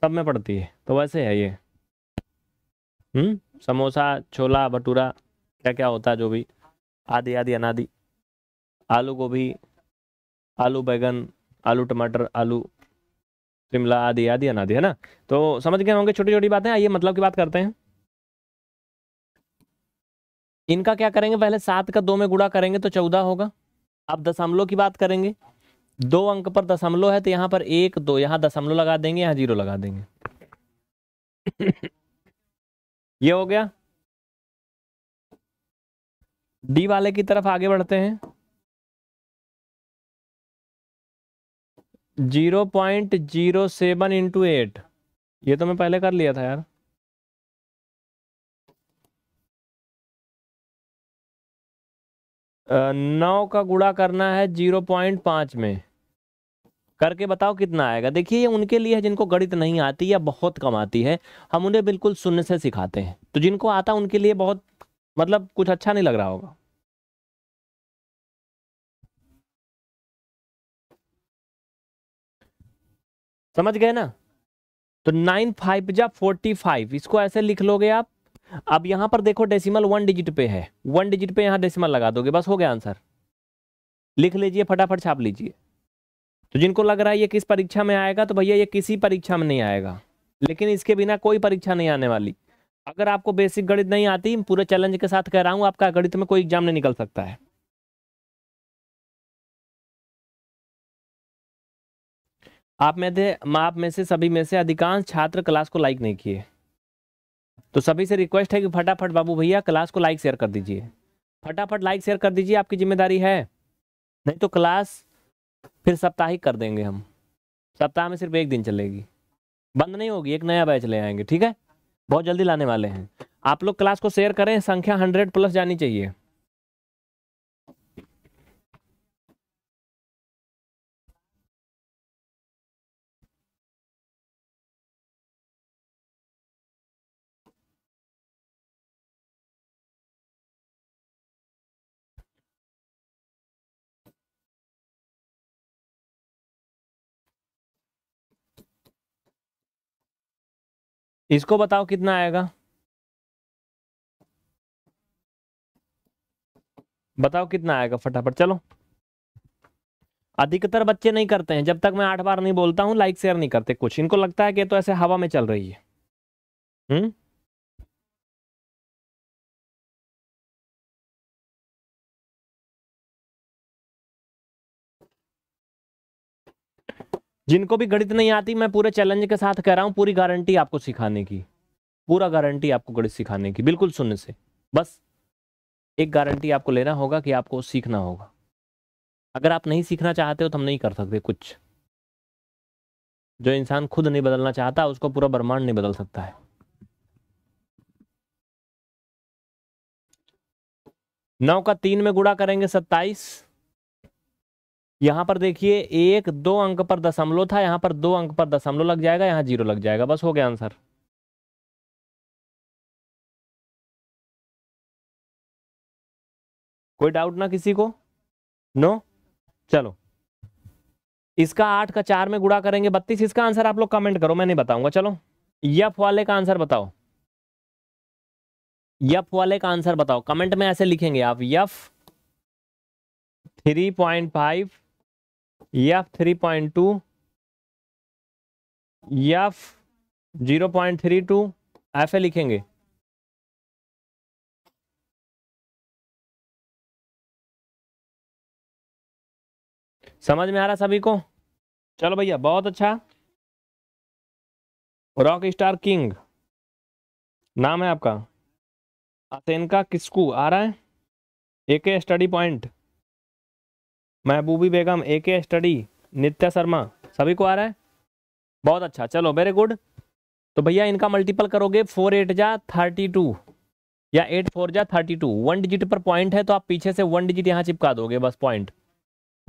सब में पड़ती है तो वैसे है ये हम्म समोसा छोला भटूरा क्या क्या होता है जो भी आदि आदि अनादि आलू गोभी आलू बैगन आलू टमाटर आलू शिमला आदि आदि अनादि है ना तो समझ गए होंगे छोटी छोटी बातें आइए मतलब की बात करते हैं इनका क्या करेंगे पहले सात का दो में गुड़ा करेंगे तो चौदह होगा आप दशमलव की बात करेंगे दो अंक पर दशमलव है तो यहाँ पर एक दो यहाँ दशमलव लगा देंगे यहाँ जीरो लगा देंगे ये हो गया डी वाले की तरफ आगे बढ़ते हैं zero point zero seven into eight ये तो मैं पहले कर लिया था यार नौ का गुड़ा करना है जीरो पॉइंट पांच में करके बताओ कितना आएगा देखिए ये उनके लिए है जिनको गणित नहीं आती या बहुत कम आती है हम उन्हें बिल्कुल शून्य से सिखाते हैं तो जिनको आता उनके लिए बहुत मतलब कुछ अच्छा नहीं लग रहा होगा समझ गए ना तो नाइन फाइव जा फोर्टी फाइव इसको ऐसे लिख लोगे आप अब यहां पर देखो डेसिमल वन डिजिट पे है वन डिजिट पे यहां डेसिमल लगा दोगे बस हो गया आंसर लिख लीजिए फटाफट छाप लीजिए तो जिनको लग रहा है ये किस परीक्षा में आएगा तो भैया ये किसी परीक्षा में नहीं आएगा लेकिन इसके बिना कोई परीक्षा नहीं आने वाली अगर आपको बेसिक गणित नहीं आती पूरे चैलेंज के साथ कह रहा हूँ आपका गणित में कोई एग्जाम नहीं निकल सकता है आप में थे आप में से सभी में से अधिकांश छात्र क्लास को लाइक नहीं किए तो सभी से रिक्वेस्ट है कि फटाफट बाबू भैया क्लास को लाइक शेयर कर दीजिए फटाफट लाइक शेयर कर दीजिए आपकी जिम्मेदारी है नहीं तो क्लास फिर साप्ताहिक कर देंगे हम सप्ताह में सिर्फ एक दिन चलेगी बंद नहीं होगी एक नया बैच ले आएंगे ठीक है बहुत जल्दी लाने वाले हैं आप लोग क्लास को शेयर करें संख्या हंड्रेड प्लस जानी चाहिए इसको बताओ कितना आएगा बताओ कितना आएगा फटाफट चलो अधिकतर बच्चे नहीं करते हैं जब तक मैं आठ बार नहीं बोलता हूं लाइक शेयर नहीं करते कुछ इनको लगता है कि तो ऐसे हवा में चल रही है हम्म जिनको भी गणित नहीं आती मैं पूरे चैलेंज के साथ कह रहा हूँ पूरी गारंटी आपको सिखाने की पूरा गारंटी आपको गणित सिखाने की बिल्कुल शून्य से बस एक गारंटी आपको लेना होगा कि आपको सीखना होगा अगर आप नहीं सीखना चाहते हो तो हम नहीं कर सकते कुछ जो इंसान खुद नहीं बदलना चाहता उसको पूरा ब्रह्मांड नहीं बदल सकता है नौ का तीन में गुड़ा करेंगे सत्ताईस यहां पर देखिए एक दो अंक पर दशमलव था यहां पर दो अंक पर दशमलव लग जाएगा यहां जीरो लग जाएगा बस हो गया आंसर कोई डाउट ना किसी को नो चलो इसका आठ का चार में गुड़ा करेंगे बत्तीस इसका आंसर आप लोग कमेंट करो मैं नहीं बताऊंगा चलो यफ वाले का आंसर बताओ यफ वाले का आंसर बताओ कमेंट में ऐसे लिखेंगे आप यफ थ्री पॉइंट फाइव या थ्री पॉइंट टू या zero point three two F A लिखेंगे समझ में आ रहा सभी को चलो भैया बहुत अच्छा रॉक स्टार किंग नाम है आपका असेनका किस्कू आ रहा है एक स्टडी पॉइंट महबूबी बेगम ए के स्टडी नित्या शर्मा सभी को आ रहा है बहुत अच्छा चलो वेरी गुड तो भैया इनका मल्टीपल करोगे फोर एट जा थर्टी टू या एट फोर जा थर्टी टू वन डिजिट पर पॉइंट है तो आप पीछे से वन डिजिट यहाँ चिपका दोगे बस पॉइंट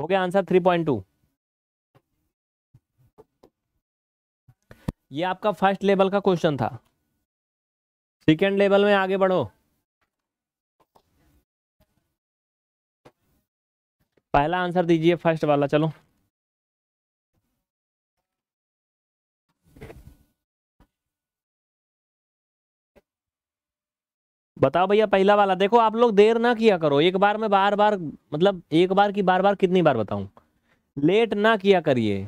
हो गया आंसर थ्री पॉइंट टू ये आपका फर्स्ट लेवल का क्वेश्चन था सेकेंड लेवल में आगे बढ़ो पहला आंसर दीजिए फर्स्ट वाला चलो बताओ भैया पहला वाला देखो आप लोग देर ना किया करो एक बार में बार बार मतलब एक बार की बार बार कितनी बार बताऊं लेट ना किया करिए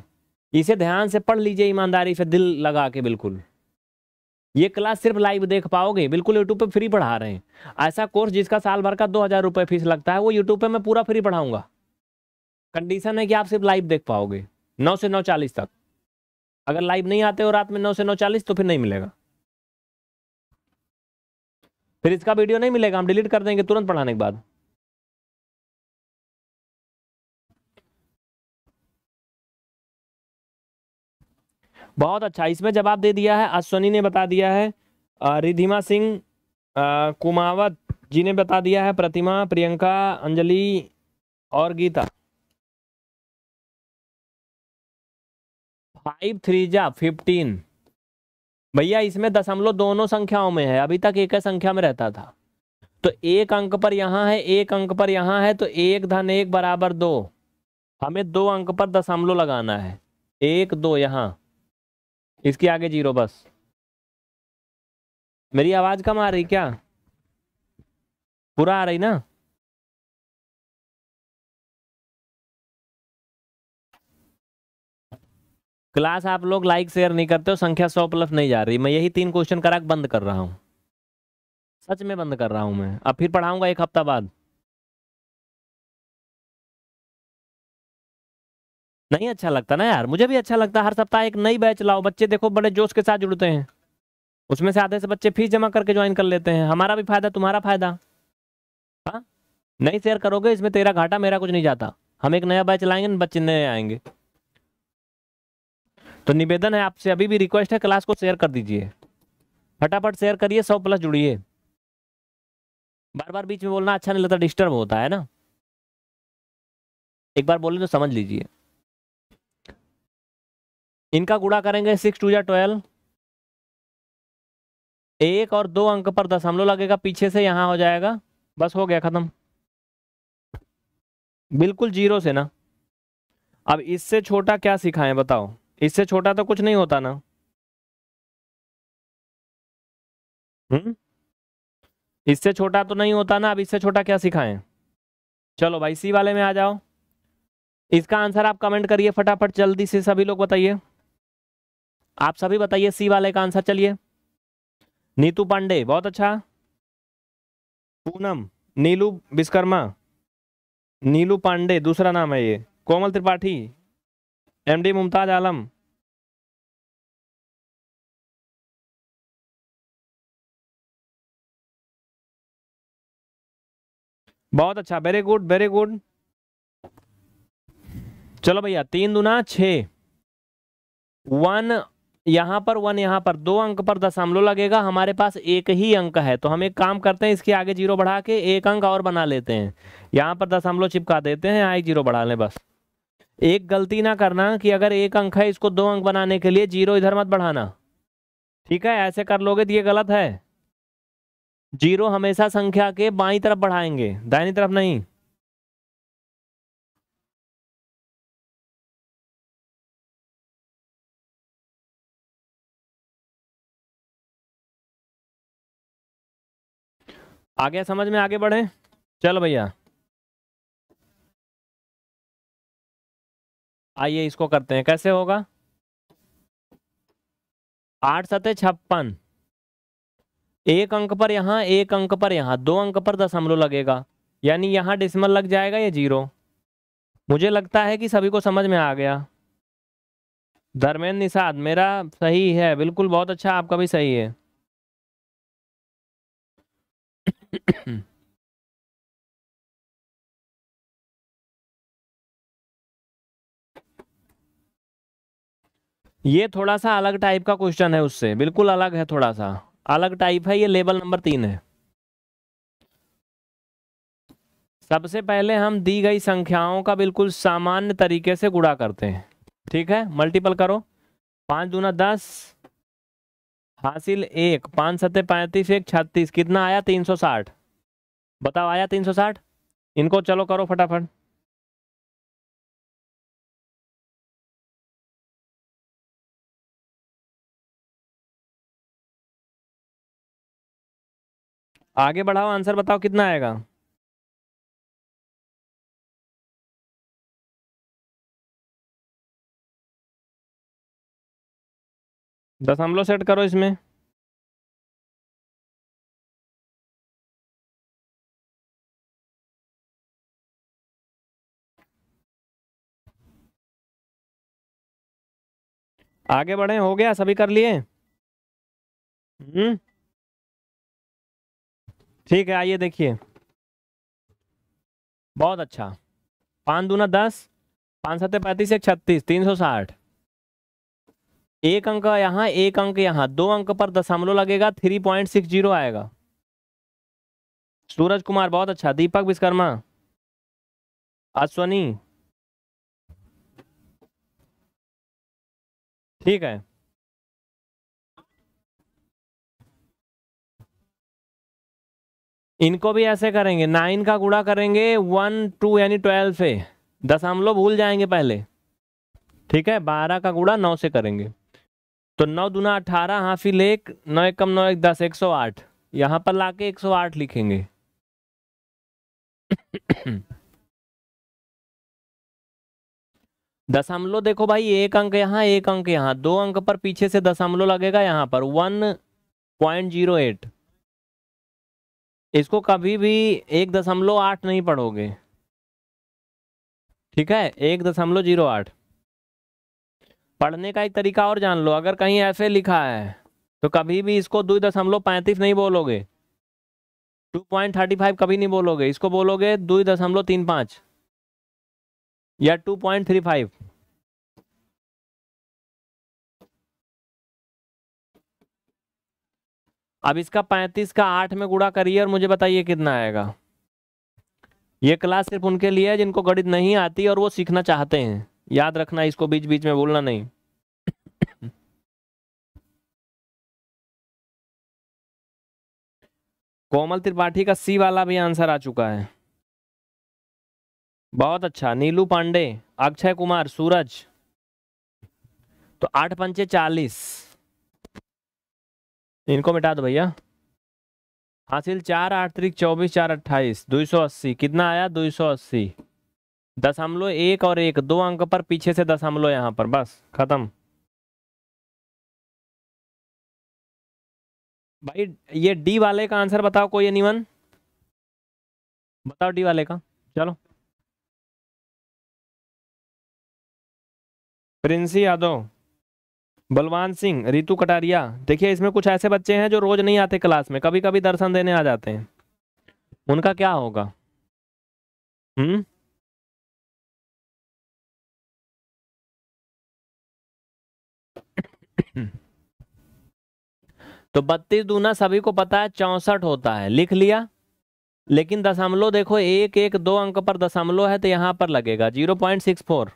इसे ध्यान से पढ़ लीजिए ईमानदारी से दिल लगा के बिल्कुल ये क्लास सिर्फ लाइव देख पाओगे बिल्कुल यूट्यूब पे फ्री पढ़ा रहे हैं ऐसा कोर्स जिसका साल भर का दो हज़ार रुपये फीस लगता है वो यूट्यूब पे मैं पूरा फ्री पढ़ाऊंगा कंडीशन है कि आप सिर्फ लाइव देख पाओगे नौ से नौ चालीस तक अगर लाइव नहीं आते हो रात में नौ से नौ चालीस तो फिर नहीं मिलेगा फिर इसका वीडियो नहीं मिलेगा हम डिलीट कर देंगे तुरंत पढ़ाने के बाद बहुत अच्छा इसमें जवाब दे दिया है अश्वनी ने बता दिया है रिधिमा सिंह कुमावत जी ने बता दिया है प्रतिमा प्रियंका अंजलि और गीता फाइव थ्री जा फिफ्टीन भैया इसमें दशमलव दोनों संख्याओं में है अभी तक एक संख्या में रहता था तो एक अंक पर यहाँ है एक अंक पर यहाँ है तो एक धन एक बराबर दो हमें दो अंक पर दशमलव लगाना है एक दो यहाँ इसके आगे जीरो बस मेरी आवाज़ कम आ रही क्या पूरा आ रही ना क्लास आप लोग लाइक शेयर नहीं करते हो संख्या सौ प्लस नहीं जा रही मैं यही तीन क्वेश्चन करा बंद कर रहा हूँ सच में बंद कर रहा हूँ मैं अब फिर पढ़ाऊंगा एक हफ्ता बाद नहीं अच्छा लगता ना यार मुझे भी अच्छा लगता है हर सप्ताह एक नई बैच लाओ बच्चे देखो बड़े जोश के साथ जुड़ते हैं उसमें से आधे से बच्चे फीस जमा करके ज्वाइन कर लेते हैं हमारा भी फायदा तुम्हारा फायदा हाँ नहीं शेयर करोगे इसमें तेरा घाटा मेरा कुछ नहीं जाता हम एक नया बैच लाएंगे बच्चे नए आएंगे तो निवेदन है आपसे अभी भी रिक्वेस्ट है क्लास को शेयर कर दीजिए फटाफट शेयर करिए सौ प्लस जुड़िए बार बार बीच में बोलना अच्छा नहीं लगता डिस्टर्ब होता है ना एक बार बोले तो समझ लीजिए इनका गुड़ा करेंगे सिक्स टू या ट्वेल्व एक और दो अंक पर दशमलव लगेगा पीछे से यहाँ हो जाएगा बस हो गया ख़त्म बिल्कुल जीरो से ना अब इससे छोटा क्या सिखाएं बताओ इससे छोटा तो कुछ नहीं होता ना हम्म इससे छोटा तो नहीं होता ना अब इससे छोटा क्या सिखाएं चलो भाई सी वाले में आ जाओ इसका आंसर आप कमेंट करिए फटाफट जल्दी से सभी लोग बताइए आप सभी बताइए सी वाले का आंसर चलिए नीतू पांडे बहुत अच्छा पूनम नीलू विश्वकर्मा नीलू पांडे दूसरा नाम है ये कोमल त्रिपाठी एमडी मुमताज आलम बहुत अच्छा वेरी गुड वेरी गुड चलो भैया तीन दुना छ वन यहां पर वन यहां पर दो अंक पर दशमलव लगेगा हमारे पास एक ही अंक है तो हम एक काम करते हैं इसके आगे जीरो बढ़ा के एक अंक और बना लेते हैं यहां पर दशमलव चिपका देते हैं यहाँ एक जीरो बढ़ा लें बस एक गलती ना करना कि अगर एक अंक है इसको दो अंक बनाने के लिए जीरो इधर मत बढ़ाना ठीक है ऐसे कर लोगे तो ये गलत है जीरो हमेशा संख्या के बाई तरफ बढ़ाएंगे दाहिनी तरफ नहीं आ गया समझ में आगे बढ़े चल भैया आइए इसको करते हैं कैसे होगा आठ सतह छप्पन एक अंक पर यहाँ एक अंक पर यहाँ दो अंक पर दशमलव लगेगा यानी यहाँ डिसमल लग जाएगा या जीरो मुझे लगता है कि सभी को समझ में आ गया धर्मेंद्र निषाद मेरा सही है बिल्कुल बहुत अच्छा आपका भी सही है ये थोड़ा सा अलग टाइप का क्वेश्चन है उससे बिल्कुल अलग है थोड़ा सा अलग टाइप है ये लेवल नंबर तीन है सबसे पहले हम दी गई संख्याओं का बिल्कुल सामान्य तरीके से गुड़ा करते हैं ठीक है मल्टीपल करो पाँच दूना दस हासिल एक पाँच सत्य पैंतीस एक छत्तीस कितना आया तीन सौ साठ बताओ आया तीन सौ साठ इनको चलो करो फटाफट आगे बढ़ाओ आंसर बताओ कितना आएगा दशमलव सेट करो इसमें आगे बढ़े हो गया सभी कर लिए हम्म ठीक है आइए देखिए बहुत अच्छा पाँच दूना दस पाँच सत्य पैंतीस एक छत्तीस तीन सौ साठ एक अंक यहाँ एक अंक यहाँ दो अंक पर दशमलव लगेगा थ्री पॉइंट सिक्स जीरो आएगा सूरज कुमार बहुत अच्छा दीपक विश्वकर्मा अश्वनी ठीक है इनको भी ऐसे करेंगे नाइन का गुड़ा करेंगे वन टू यानी ट्वेल्व से दस हम लोग भूल जाएंगे पहले ठीक है बारह का गुड़ा नौ से करेंगे तो नौ दुना अठारह हाफी एक नौ एक कम नौ एक दस एक सौ आठ यहाँ पर लाके एक सौ आठ लिखेंगे दशमलव देखो भाई एक अंक यहाँ एक अंक यहाँ दो अंक पर पीछे से दशमलव लगेगा यहाँ पर वन पॉइंट जीरो एट इसको कभी भी एक दशमलव आठ नहीं पढ़ोगे ठीक है एक दशमलव जीरो आठ पढ़ने का एक तरीका और जान लो अगर कहीं ऐसे लिखा है तो कभी भी इसको दो दशमलव पैंतीस नहीं बोलोगे टू पॉइंट थर्टी फाइव कभी नहीं बोलोगे इसको बोलोगे दो दशमलव तीन पाँच या टू पॉइंट थ्री फाइव अब इसका पैंतीस का आठ में गुड़ा करिए और मुझे बताइए कितना आएगा ये क्लास सिर्फ उनके लिए है जिनको गणित नहीं आती और वो सीखना चाहते हैं याद रखना इसको बीच बीच में बोलना नहीं कोमल त्रिपाठी का सी वाला भी आंसर आ चुका है बहुत अच्छा नीलू पांडे अक्षय कुमार सूरज तो आठ पंचे चालीस इनको मिटा दो भैया हासिल चार आठ तरीक चौबीस चार अट्ठाईस दो सौ अस्सी कितना आया दो सौ अस्सी दशमलव एक और एक दो अंक पर पीछे से दशमलव यहाँ पर बस खत्म भाई ये डी वाले का आंसर बताओ कोई एनीवन बताओ डी वाले का चलो प्रिंसी यादव बलवान सिंह रितु कटारिया देखिए इसमें कुछ ऐसे बच्चे हैं जो रोज नहीं आते क्लास में कभी कभी दर्शन देने आ जाते हैं उनका क्या होगा हम्म तो बत्तीस दूना सभी को पता है चौसठ होता है लिख लिया लेकिन दशमलव देखो एक एक दो अंक पर दशमलव है तो यहां पर लगेगा जीरो पॉइंट सिक्स फोर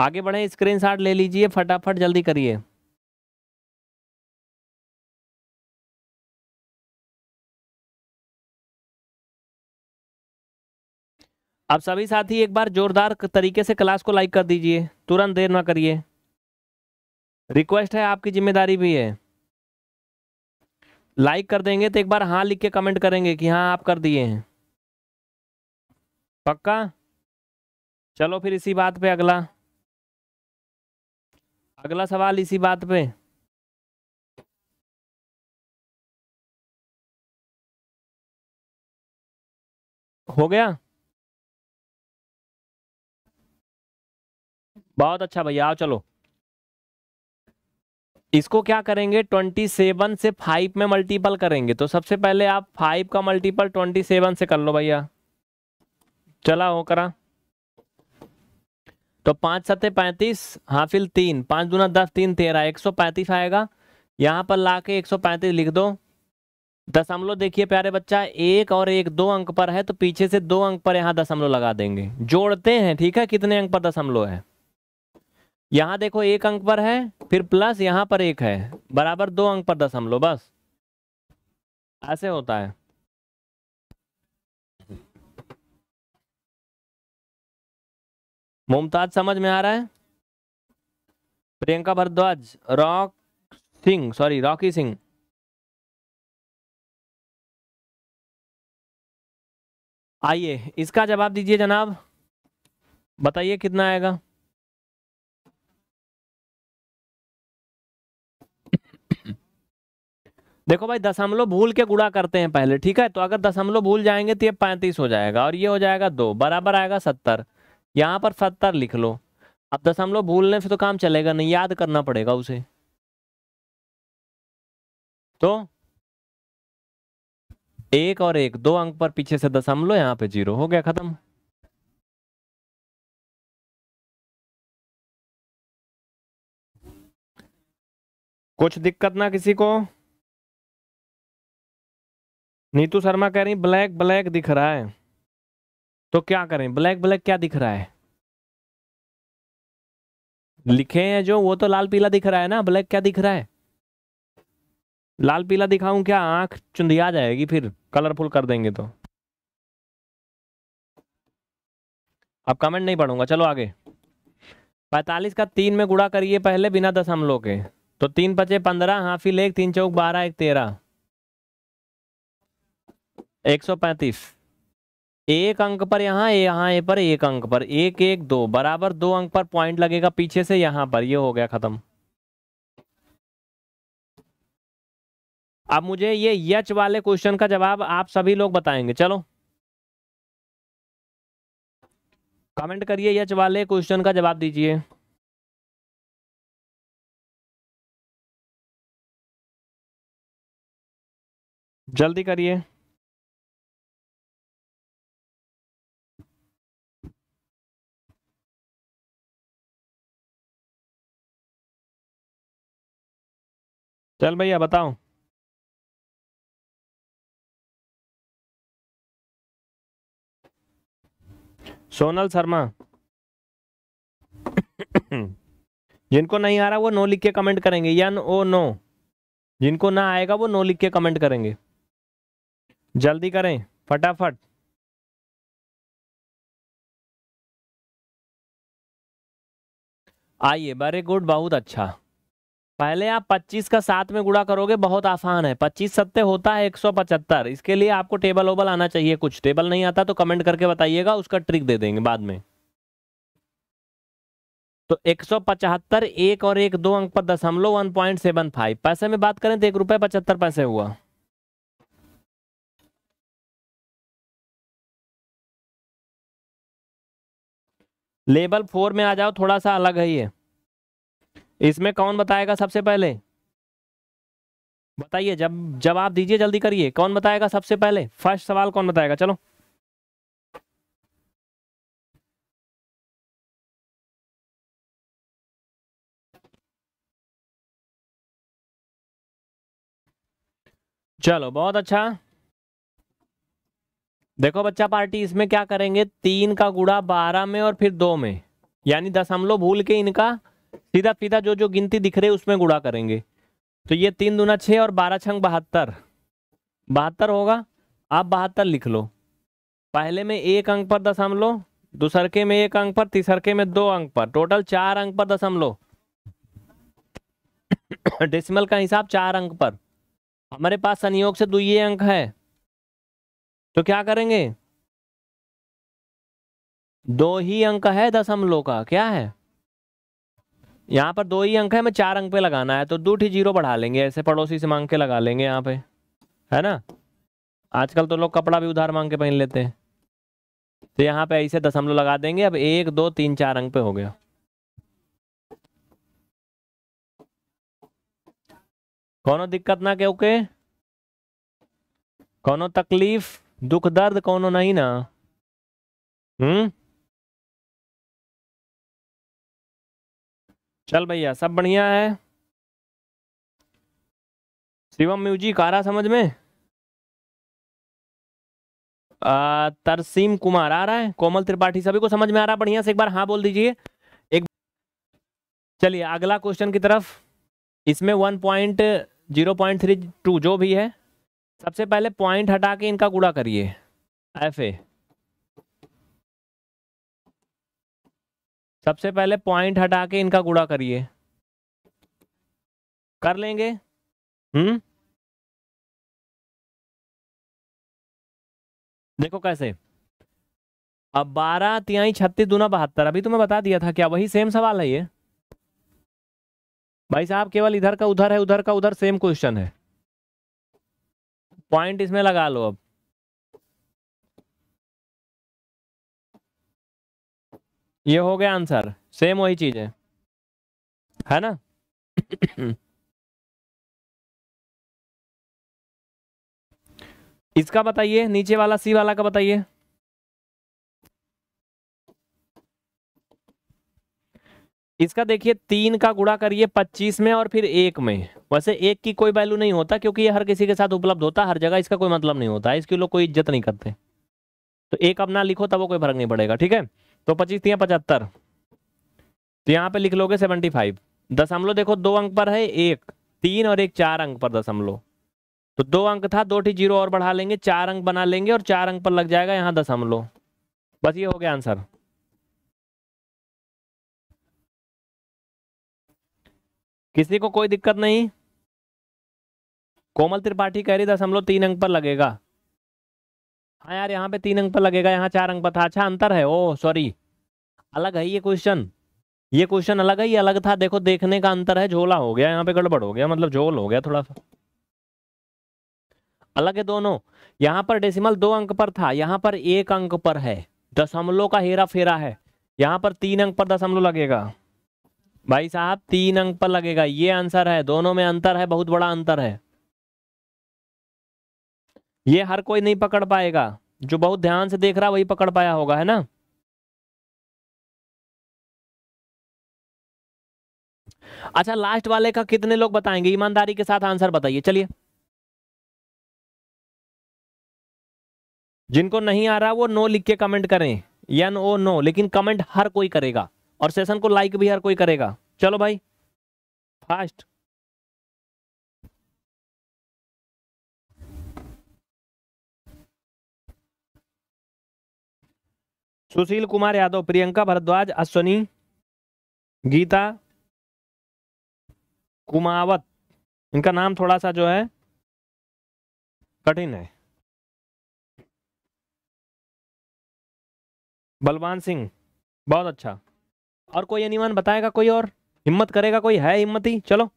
आगे बढ़े स्क्रीन शॉट ले लीजिए फटाफट जल्दी करिए अब सभी साथी एक बार जोरदार तरीके से क्लास को लाइक कर दीजिए तुरंत देर ना करिए रिक्वेस्ट है आपकी जिम्मेदारी भी है लाइक कर देंगे तो एक बार हाँ लिख के कमेंट करेंगे कि हाँ आप कर दिए हैं पक्का चलो फिर इसी बात पे अगला अगला सवाल इसी बात पे हो गया बहुत अच्छा भैया आओ चलो इसको क्या करेंगे ट्वेंटी सेवन से फाइव में मल्टीपल करेंगे तो सबसे पहले आप फाइव का मल्टीपल ट्वेंटी सेवन से कर लो भैया चला हो करा तो पाँच सत्य पैंतीस हाफिल तीन पाँच दूना दस तीन तेरह एक सौ पैंतीस आएगा यहाँ पर ला के एक सौ पैंतीस लिख दो दशमलव देखिए प्यारे बच्चा एक और एक दो अंक पर है तो पीछे से दो अंक पर यहाँ दशमलव लगा देंगे जोड़ते हैं ठीक है कितने अंक पर दशमलव है यहाँ देखो एक अंक पर है फिर प्लस यहाँ पर एक है बराबर दो अंक पर दशमलव बस ऐसे होता है मुमताज समझ में आ रहा है Priyanka Bhardwaj Rock Singh sorry Rocky Singh आइए इसका जवाब दीजिए जनाब बताइए कितना आएगा देखो भाई दशमलव भूल के गुड़ा करते हैं पहले ठीक है तो अगर दशमलव भूल जाएंगे तो ये पैंतीस हो जाएगा और ये हो जाएगा दो बराबर आएगा सत्तर यहाँ पर सत्तर लिख लो अब दशमलव भूलने से तो काम चलेगा नहीं याद करना पड़ेगा उसे तो एक और एक दो अंक पर पीछे से दशमलव यहाँ पे जीरो हो गया खत्म कुछ दिक्कत ना किसी को नीतू शर्मा कह रही ब्लैक ब्लैक दिख रहा है तो क्या करें ब्लैक ब्लैक क्या दिख रहा है लिखे हैं जो वो तो लाल पीला दिख रहा है ना ब्लैक क्या दिख रहा है लाल पीला दिखाऊं क्या आंख चुंदिया जाएगी फिर कलरफुल कर देंगे तो अब कमेंट नहीं पढ़ूंगा चलो आगे पैतालीस का तीन में गुड़ा करिए पहले बिना दशमलव के तो तीन पचे पंद्रह हाफी लेख तीन चौक बारह एक तेरह एक सौ पैंतीस एक अंक पर यहाँ यहाँ ए पर एक अंक पर एक एक दो बराबर दो अंक पर पॉइंट लगेगा पीछे से यहां पर ये यह हो गया खत्म अब मुझे ये यच वाले क्वेश्चन का जवाब आप सभी लोग बताएंगे चलो कमेंट करिए यच वाले क्वेश्चन का जवाब दीजिए जल्दी करिए चल भैया बताओ सोनल शर्मा जिनको नहीं आ रहा वो नो लिख के कमेंट करेंगे या ओ नो जिनको ना आएगा वो नो लिख के कमेंट करेंगे जल्दी करें फटाफट आइए वेरी गुड बहुत अच्छा पहले आप 25 का सात में गुड़ा करोगे बहुत आसान है 25 सत्य होता है 175 इसके लिए आपको टेबल ओबल आना चाहिए कुछ टेबल नहीं आता तो कमेंट करके बताइएगा उसका ट्रिक दे देंगे बाद में तो 175 एक और एक दो अंक पर दशमलव वन पॉइंट सेवन फाइव पैसे में बात करें तो एक रुपये पचहत्तर पैसे हुआ लेवल फोर में आ जाओ थोड़ा सा अलग है ये इसमें कौन बताएगा सबसे पहले बताइए जब जवाब दीजिए जल्दी करिए कौन बताएगा सबसे पहले फर्स्ट सवाल कौन बताएगा चलो चलो बहुत अच्छा देखो बच्चा पार्टी इसमें क्या करेंगे तीन का गुड़ा बारह में और फिर दो में यानी दशमलव भूल के इनका सीधा सीधा जो जो गिनती दिख रही है उसमें गुड़ा करेंगे तो ये तीन दूना छः और बारह छंग बहत्तर बहत्तर होगा आप बहत्तर लिख लो पहले में एक अंक पर दशमलव दूसरके में एक अंक पर तीसरके में दो अंक पर टोटल चार अंक पर दशमलव डेसिमल का हिसाब चार अंक पर हमारे पास संयोग से दुई अंक है तो क्या करेंगे दो ही अंक है दशमलव का क्या है यहाँ पर दो ही अंक है हमें चार अंक पे लगाना है तो दो ठी जीरो बढ़ा लेंगे ऐसे पड़ोसी से मांग के लगा लेंगे यहाँ पे है ना आजकल तो लोग कपड़ा भी उधार मांग के पहन लेते हैं तो यहाँ पे ऐसे दशमलव लगा देंगे अब एक दो तीन चार अंक पे हो गया कोनो दिक्कत ना के ओके कोनो तकलीफ दुख दर्द कोनो नहीं ना हम्म चल भैया सब बढ़िया है शिवम म्यूजिक आ रहा समझ में आ, तरसीम कुमार आ रहा है कोमल त्रिपाठी सभी को समझ में आ रहा है बढ़िया से एक बार हाँ बोल दीजिए एक चलिए अगला क्वेश्चन की तरफ इसमें one point zero point three two जो भी है सबसे पहले पॉइंट हटा के इनका गुड़ा करिए एफ ए सबसे पहले पॉइंट हटा के इनका गुड़ा करिए कर लेंगे हम्म देखो कैसे अब बारह तिहाई छत्तीस दूना बहत्तर अभी तुम्हें बता दिया था क्या वही सेम सवाल है ये भाई साहब केवल इधर का उधर है उधर का उधर सेम क्वेश्चन है पॉइंट इसमें लगा लो अब ये हो गया आंसर सेम वही चीज है है ना इसका बताइए नीचे वाला सी वाला का बताइए इसका देखिए तीन का गुड़ा करिए पच्चीस में और फिर एक में वैसे एक की कोई वैल्यू नहीं होता क्योंकि ये हर किसी के साथ उपलब्ध होता हर जगह इसका कोई मतलब नहीं होता है इसके लोग कोई इज्जत नहीं करते तो एक अपना लिखो तब वो कोई फर्क नहीं पड़ेगा ठीक है तो पच्चीस तीन पचहत्तर तो यहाँ पे लिख लोगे सेवेंटी फाइव दशमलव देखो दो अंक पर है एक तीन और एक चार अंक पर दशमलव तो दो अंक था दो ठीक जीरो और बढ़ा लेंगे चार अंक बना लेंगे और चार अंक पर लग जाएगा यहाँ दशमलव बस ये हो गया आंसर किसी को कोई दिक्कत नहीं कोमल त्रिपाठी कह रही दशमलव तीन अंक पर लगेगा हाँ यार यहाँ पे तीन अंक पर लगेगा यहाँ चार अंक पर था अच्छा अंतर है ओ सॉरी अलग है ये क्वेश्चन ये क्वेश्चन अलग है ये अलग था देखो देखने का अंतर है झोला हो गया यहाँ पे गड़बड़ हो गया मतलब झोल हो गया थोड़ा सा अलग है दोनों यहाँ पर डेसिमल दो अंक पर था यहाँ पर एक अंक पर है दशमलव का हेरा फेरा है यहाँ पर तीन अंक पर दशमलव लगेगा भाई साहब तीन अंक पर लगेगा ये आंसर है दोनों में अंतर है बहुत बड़ा अंतर है ये हर कोई नहीं पकड़ पाएगा जो बहुत ध्यान से देख रहा वही पकड़ पाया होगा है ना अच्छा लास्ट वाले का कितने लोग बताएंगे ईमानदारी के साथ आंसर बताइए चलिए जिनको नहीं आ रहा वो नो लिख के कमेंट करें या नो नो oh लेकिन कमेंट हर कोई करेगा और सेशन को लाइक भी हर कोई करेगा चलो भाई फास्ट सुशील कुमार यादव प्रियंका भारद्वाज अश्वनी गीता कुमावत इनका नाम थोड़ा सा जो है कठिन है बलवान सिंह बहुत अच्छा और कोई अनिमान बताएगा कोई और हिम्मत करेगा कोई है हिम्मत ही चलो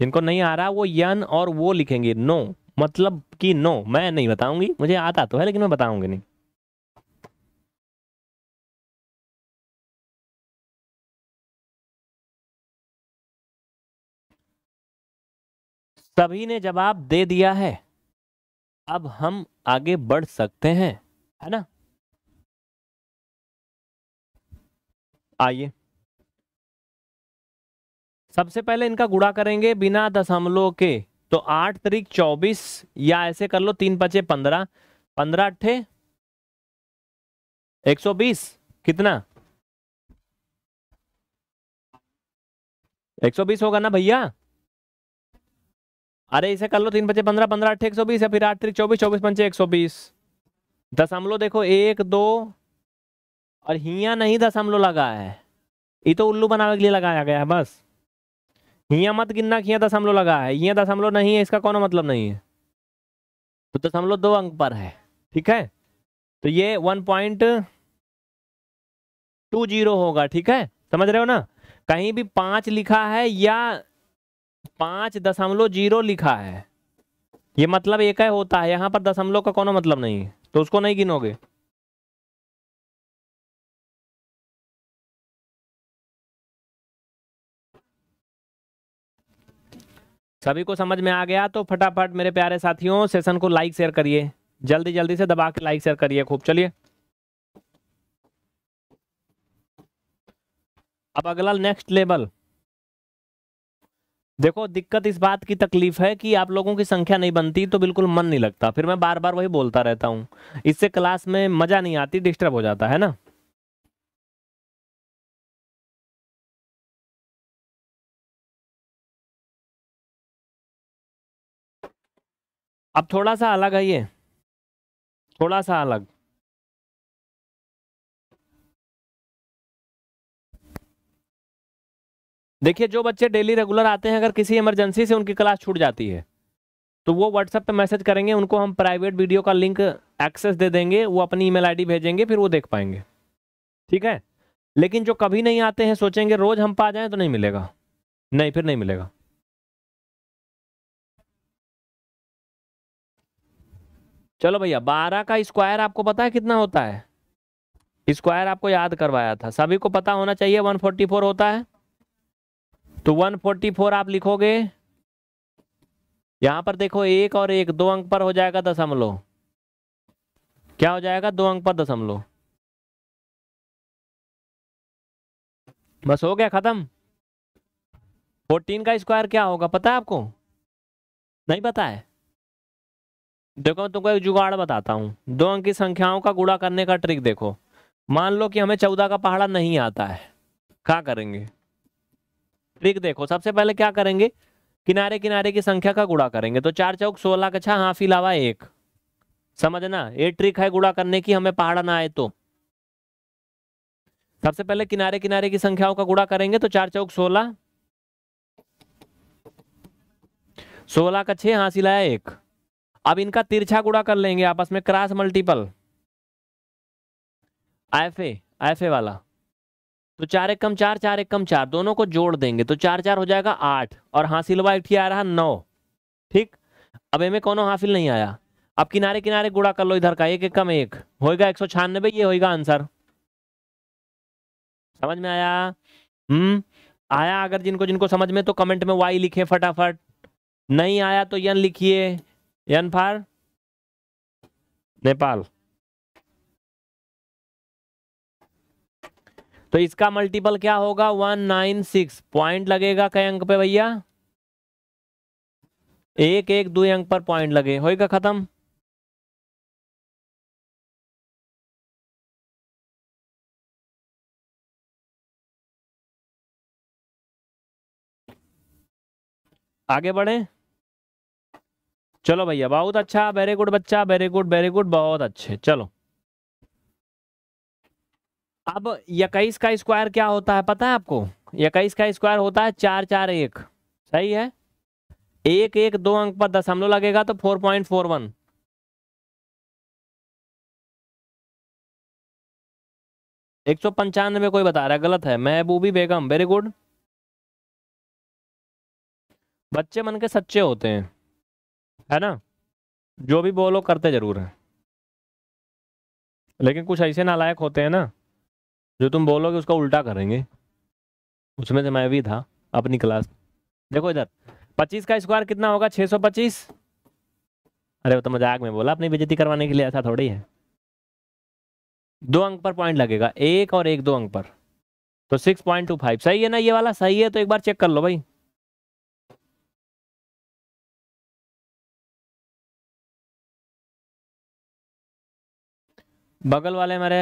जिनको नहीं आ रहा वो यन और वो लिखेंगे नो मतलब कि नो मैं नहीं बताऊंगी मुझे आता तो है लेकिन मैं बताऊंगी नहीं सभी ने जवाब दे दिया है अब हम आगे बढ़ सकते हैं है ना आइए सबसे पहले इनका गुड़ा करेंगे बिना दशमलव के तो आठ तरीक चौबीस या ऐसे कर लो तीन पचे पंद्रह पंद्रह अट्ठे एक सौ बीस कितना एक सौ बीस होगा ना भैया अरे इसे कर लो तीन पचे पंद्रह पंद्रह अट्ठे एक सौ बीस या फिर आठ तरीक चौबीस चौबीस पंचे एक सौ बीस दशमलो देखो एक दो और हिया नहीं दशमलो लगा है ये तो उल्लू बनाने के लिए लगाया गया है बस हिया मत गिनना कि दशमलव लगा है यहाँ दशमलव नहीं है इसका कोनो मतलब नहीं है तो दशमलव दो अंक पर है ठीक है तो ये वन पॉइंट टू जीरो होगा ठीक है समझ रहे हो ना कहीं भी पांच लिखा है या पांच दशमलव जीरो लिखा है ये मतलब एक है होता है यहाँ पर दशमलव का कोनो मतलब नहीं है तो उसको नहीं गिनोगे सभी को समझ में आ गया तो फटाफट मेरे प्यारे साथियों सेशन को लाइक शेयर करिए जल्दी जल्दी से दबा के लाइक शेयर करिए खूब चलिए अब अगला नेक्स्ट लेवल देखो दिक्कत इस बात की तकलीफ है कि आप लोगों की संख्या नहीं बनती तो बिल्कुल मन नहीं लगता फिर मैं बार बार वही बोलता रहता हूँ इससे क्लास में मज़ा नहीं आती डिस्टर्ब हो जाता है ना अब थोड़ा सा अलग है ये थोड़ा सा अलग देखिए जो बच्चे डेली रेगुलर आते हैं अगर किसी इमरजेंसी से उनकी क्लास छूट जाती है तो वो व्हाट्सएप पे मैसेज करेंगे उनको हम प्राइवेट वीडियो का लिंक एक्सेस दे देंगे वो अपनी ईमेल आईडी भेजेंगे फिर वो देख पाएंगे ठीक है लेकिन जो कभी नहीं आते हैं सोचेंगे रोज़ हम पा जाएँ तो नहीं मिलेगा नहीं फिर नहीं मिलेगा चलो भैया बारह का स्क्वायर आपको पता है कितना होता है स्क्वायर आपको याद करवाया था सभी को पता होना चाहिए 144 होता है तो 144 आप लिखोगे यहां पर देखो एक और एक दो अंक पर हो जाएगा दशमलव क्या हो जाएगा दो अंक पर दशमलव बस हो गया खत्म फोर्टीन का स्क्वायर क्या होगा पता है आपको नहीं पता है देखो तुमको एक जुगाड़ बताता हूँ दो अंक की संख्याओं का गुड़ा करने का ट्रिक देखो मान लो कि हमें चौदह का पहाड़ा नहीं आता है क्या करेंगे ट्रिक देखो सबसे पहले क्या करेंगे किनारे किनारे की संख्या का गुड़ा करेंगे तो चार चौक सोलह का छा हाफी लावा एक समझना ये ट्रिक है गुड़ा करने की हमें पहाड़ा ना आए तो सबसे पहले किनारे किनारे की संख्याओं का गुड़ा करेंगे तो चार चौक सोलह सोलह का छह हासिल लाया एक अब इनका तिरछा गुड़ा कर लेंगे आपस में क्रॉस मल्टीपल एफ ए वाला तो चार एक कम चार चार एक कम चार दोनों को जोड़ देंगे तो चार चार हो जाएगा आठ और हुआ हाँ, एक आ रहा नौ ठीक अब इनमें कोनो हासिल नहीं आया अब किनारे किनारे गुड़ा कर लो इधर का एक एक कम एक होएगा एक सौ छियानबे ये होएगा आंसर समझ में आया हम्म आया अगर जिनको जिनको समझ में तो कमेंट में वाई लिखे फटाफट नहीं आया तो यन लिखिए एन फार नेपाल तो इसका मल्टीपल क्या होगा वन नाइन सिक्स पॉइंट लगेगा कई अंक पे भैया एक एक दो अंक पर पॉइंट लगे होएगा खत्म आगे बढ़े चलो भैया बहुत अच्छा वेरी गुड बच्चा वेरी गुड वेरी गुड बहुत अच्छे चलो अब इक्कीस का स्क्वायर क्या होता है पता है आपको इक्कीस का स्क्वायर होता है चार चार एक सही है एक एक दो अंक पर दशमलव लगेगा तो फोर पॉइंट फोर वन एक सौ पंचानवे कोई बता रहा है गलत है महबूबी बेगम वेरी गुड बच्चे मन के सच्चे होते हैं है ना जो भी बोलो करते ज़रूर हैं लेकिन कुछ ऐसे नालायक होते हैं ना जो तुम बोलोगे उसका उल्टा करेंगे उसमें से मैं भी था अपनी क्लास देखो इधर पच्चीस का स्क्वायर कितना होगा छः सौ पच्चीस अरे वो तो मजाक में बोला अपनी बेजती करवाने के लिए ऐसा थोड़ी है दो अंक पर पॉइंट लगेगा एक और एक दो अंक पर तो सिक्स पॉइंट टू फाइव सही है ना ये वाला सही है तो एक बार चेक कर लो भाई बगल वाले मेरे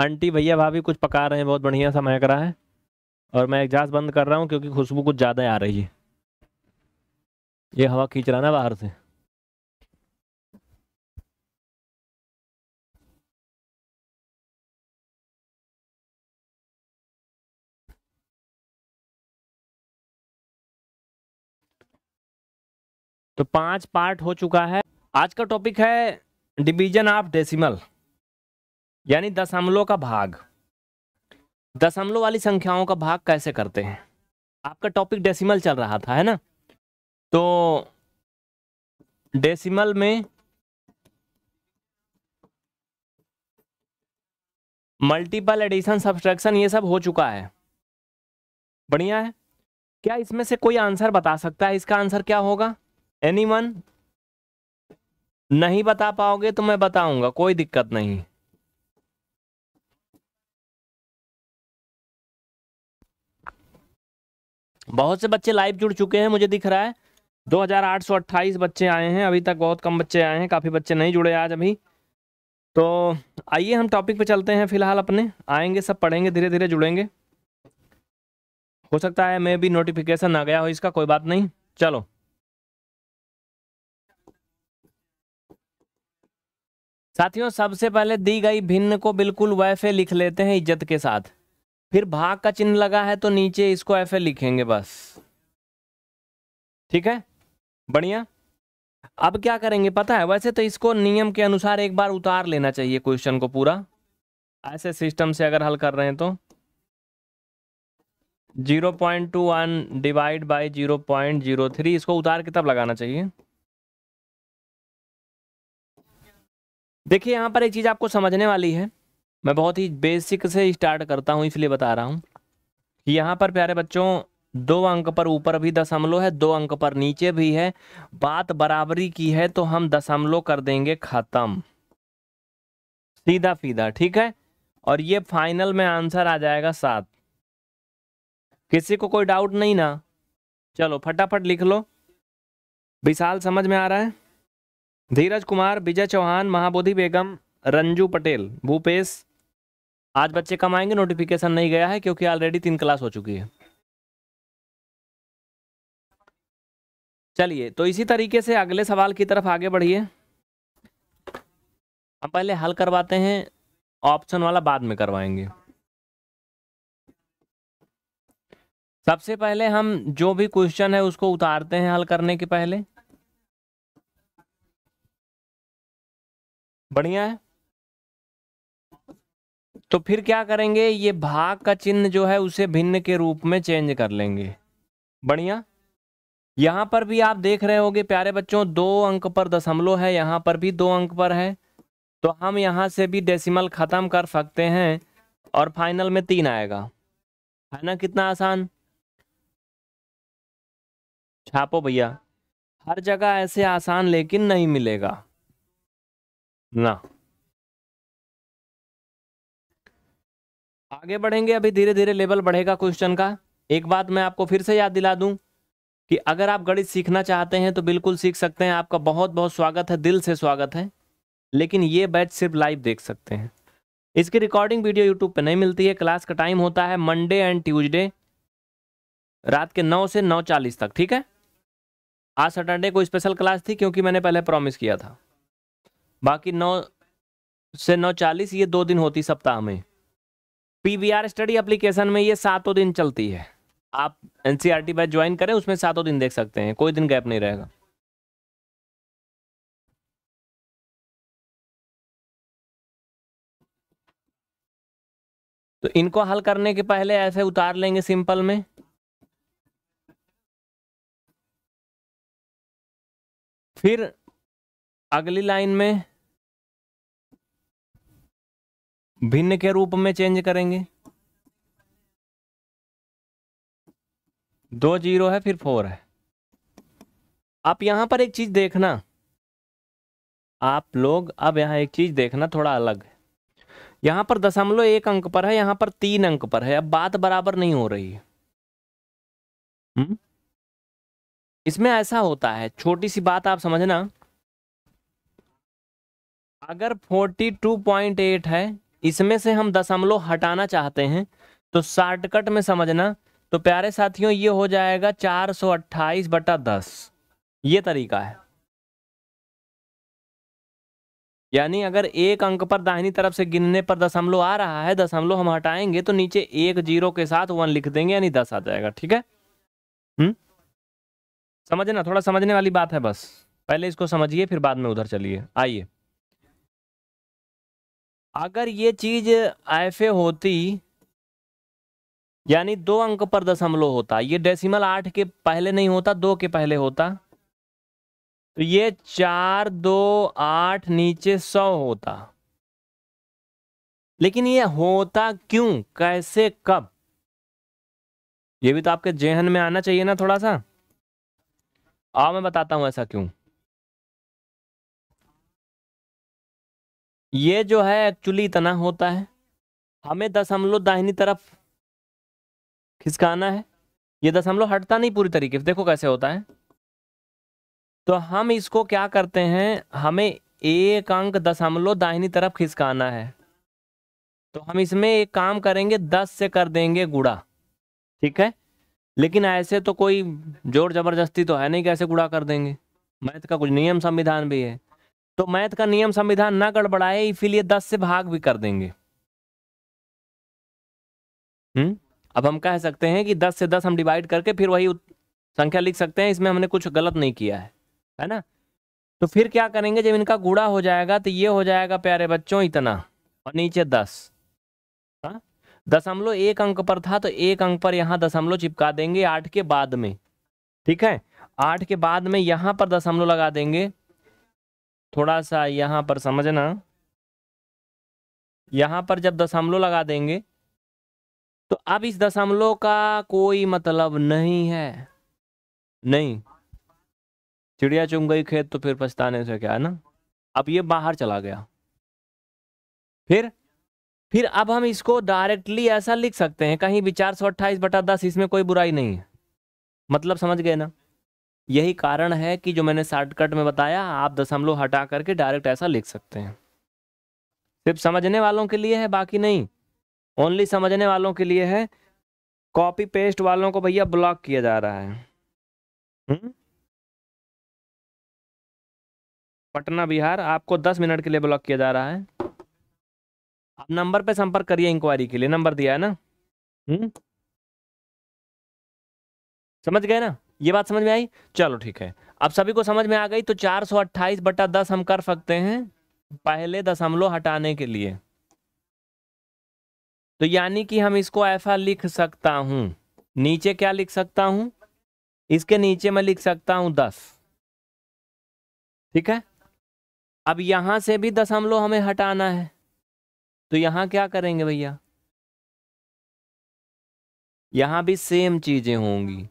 आंटी भैया भाभी कुछ पका रहे हैं बहुत बढ़िया सा महक रहा है और मैं एग्जास्ट बंद कर रहा हूँ क्योंकि खुशबू कुछ ज़्यादा आ रही है ये हवा खींच रहा ना बाहर से तो पांच पार्ट हो चुका है आज का टॉपिक है डिवीजन ऑफ डेसिमल यानी दशमलव का भाग दशमलव वाली संख्याओं का भाग कैसे करते हैं आपका टॉपिक डेसिमल चल रहा था है ना तो डेसिमल में मल्टीपल एडिशन सब्सट्रैक्शन ये सब हो चुका है बढ़िया है क्या इसमें से कोई आंसर बता सकता है इसका आंसर क्या होगा एनीवन नहीं बता पाओगे तो मैं बताऊंगा कोई दिक्कत नहीं बहुत से बच्चे लाइव जुड़ चुके हैं मुझे दिख रहा है 2828 बच्चे आए हैं अभी तक बहुत कम बच्चे आए हैं काफ़ी बच्चे नहीं जुड़े आज अभी तो आइए हम टॉपिक पे चलते हैं फिलहाल अपने आएंगे सब पढ़ेंगे धीरे धीरे जुड़ेंगे हो सकता है मैं भी नोटिफिकेशन आ गया हो इसका कोई बात नहीं चलो साथियों सबसे पहले दी गई भिन्न को बिल्कुल वैफे लिख लेते हैं इज्जत के साथ फिर भाग का चिन्ह लगा है तो नीचे इसको एफ लिखेंगे बस ठीक है बढ़िया अब क्या करेंगे पता है वैसे तो इसको नियम के अनुसार एक बार उतार लेना चाहिए क्वेश्चन को पूरा ऐसे सिस्टम से अगर हल कर रहे हैं तो zero point two one divide by zero point zero three इसको उतार के तब लगाना चाहिए देखिए यहां पर एक चीज़ आपको समझने वाली है मैं बहुत ही बेसिक से स्टार्ट करता हूँ इसलिए बता रहा हूँ यहाँ पर प्यारे बच्चों दो अंक पर ऊपर भी दशमलव है दो अंक पर नीचे भी है बात बराबरी की है तो हम दशमलव कर देंगे खत्म सीधा फीदा ठीक है और ये फाइनल में आंसर आ जाएगा सात किसी को कोई डाउट नहीं ना चलो फटाफट लिख लो विशाल समझ में आ रहा है धीरज कुमार विजय चौहान महाबोधि बेगम रंजू पटेल भूपेश आज बच्चे कम आएंगे नोटिफिकेशन नहीं गया है क्योंकि ऑलरेडी तीन क्लास हो चुकी है चलिए तो इसी तरीके से अगले सवाल की तरफ आगे बढ़िए हम पहले हल करवाते हैं ऑप्शन वाला बाद में करवाएंगे सबसे पहले हम जो भी क्वेश्चन है उसको उतारते हैं हल करने के पहले बढ़िया है तो फिर क्या करेंगे ये भाग का चिन्ह जो है उसे भिन्न के रूप में चेंज कर लेंगे बढ़िया यहां पर भी आप देख रहे होंगे प्यारे बच्चों दो अंक पर दशमलव है यहां पर भी दो अंक पर है तो हम यहां से भी डेसिमल ख़त्म कर सकते हैं और फाइनल में तीन आएगा है ना कितना आसान छापो भैया हर जगह ऐसे आसान लेकिन नहीं मिलेगा ना आगे बढ़ेंगे अभी धीरे धीरे लेवल बढ़ेगा क्वेश्चन का एक बात मैं आपको फिर से याद दिला दूं कि अगर आप गणित सीखना चाहते हैं तो बिल्कुल सीख सकते हैं आपका बहुत बहुत स्वागत है दिल से स्वागत है लेकिन ये बैच सिर्फ लाइव देख सकते हैं इसकी रिकॉर्डिंग वीडियो यूट्यूब पर नहीं मिलती है क्लास का टाइम होता है मंडे एंड ट्यूजडे रात के नौ से नौ चालीस तक ठीक है आज सैटरडे को स्पेशल क्लास थी क्योंकि मैंने पहले प्रॉमिस किया था बाकी नौ से नौ चालीस ये दो दिन होती सप्ताह में पीवीआर स्टडी एप्लीकेशन में ये सातों दिन चलती है आप एनसीईआरटी बैच ज्वाइन करें उसमें सातों दिन देख सकते हैं कोई दिन गैप नहीं रहेगा तो इनको हल करने के पहले ऐसे उतार लेंगे सिंपल में फिर अगली लाइन में भिन्न के रूप में चेंज करेंगे दो जीरो है फिर फोर है आप यहां पर एक चीज़ देखना आप लोग अब यहां एक चीज़ देखना थोड़ा अलग है यहां पर दशमलव एक अंक पर है यहां पर तीन अंक पर है अब बात बराबर नहीं हो रही है हुँ? हम्म? इसमें ऐसा होता है छोटी सी बात आप समझना अगर 42.8 है इसमें से हम दशमलव हटाना चाहते हैं तो शॉर्टकट में समझना तो प्यारे साथियों ये हो जाएगा चार सौ अट्ठाईस बटा दस ये तरीका है यानी अगर एक अंक पर दाहिनी तरफ से गिनने पर दशमलव आ रहा है दशमलव हम हटाएंगे तो नीचे एक जीरो के साथ वन लिख देंगे यानी दस आ जाएगा ठीक है हम्म समझना थोड़ा समझने वाली बात है बस पहले इसको समझिए फिर बाद में उधर चलिए आइए अगर ये चीज़ एफ होती यानी दो अंक पर दशमलव होता ये डेसिमल आठ के पहले नहीं होता दो के पहले होता तो ये चार दो आठ नीचे सौ होता लेकिन ये होता क्यों कैसे कब ये भी तो आपके जेहन में आना चाहिए ना थोड़ा सा आओ मैं बताता हूं ऐसा क्यों ये जो है एक्चुअली इतना होता है हमें दशमलव दाहिनी तरफ खिसकाना है ये दशमलव हटता नहीं पूरी तरीके से देखो कैसे होता है तो हम इसको क्या करते हैं हमें एक अंक दशमलव दाहिनी तरफ खिसकाना है तो हम इसमें एक काम करेंगे दस से कर देंगे गुड़ा ठीक है लेकिन ऐसे तो कोई जोर जबरदस्ती तो है नहीं कैसे गुड़ा कर देंगे मैथ का कुछ नियम संविधान भी है तो मैथ का नियम संविधान ना गड़बड़ाए इसीलिए दस से भाग भी कर देंगे हम्म अब हम कह सकते हैं कि दस से दस हम डिवाइड करके फिर वही संख्या लिख सकते हैं इसमें हमने कुछ गलत नहीं किया है है ना तो फिर क्या करेंगे जब इनका गुड़ा हो जाएगा तो ये हो जाएगा प्यारे बच्चों इतना और नीचे दस हाँ दशमलव एक अंक पर था तो एक अंक पर यहाँ दशमलव चिपका देंगे आठ के बाद में ठीक है आठ के बाद में यहाँ पर दशमलव लगा देंगे थोड़ा सा यहाँ पर समझना यहाँ पर जब दशमलव लगा देंगे तो अब इस दशमलव का कोई मतलब नहीं है नहीं चिड़िया चुम गई खेत तो फिर पछताने से क्या है ना अब ये बाहर चला गया फिर फिर अब हम इसको डायरेक्टली ऐसा लिख सकते हैं कहीं भी चार सौ अट्ठाईस बटा दस इसमें कोई बुराई नहीं है मतलब समझ गए ना यही कारण है कि जो मैंने शॉर्टकट में बताया आप दशमलव हटा करके डायरेक्ट ऐसा लिख सकते हैं सिर्फ समझने वालों के लिए है बाकी नहीं ओनली समझने वालों के लिए है कॉपी पेस्ट वालों को भैया ब्लॉक किया जा रहा है हुँ? हम्म? पटना बिहार आपको दस मिनट के लिए ब्लॉक किया जा रहा है आप नंबर पे संपर्क करिए इंक्वायरी के लिए नंबर दिया है ना हुँ? हम्म? समझ गए ना ये बात समझ में आई चलो ठीक है अब सभी को समझ में आ गई तो चार सौ अट्ठाईस बटा दस हम कर सकते हैं पहले दशमलव हटाने के लिए तो यानी कि हम इसको ऐसा लिख सकता हूं नीचे क्या लिख सकता हूं इसके नीचे मैं लिख सकता हूं दस ठीक है अब यहां से भी दशमलव हमें हटाना है तो यहां क्या करेंगे भैया यहां भी सेम चीज़ें होंगी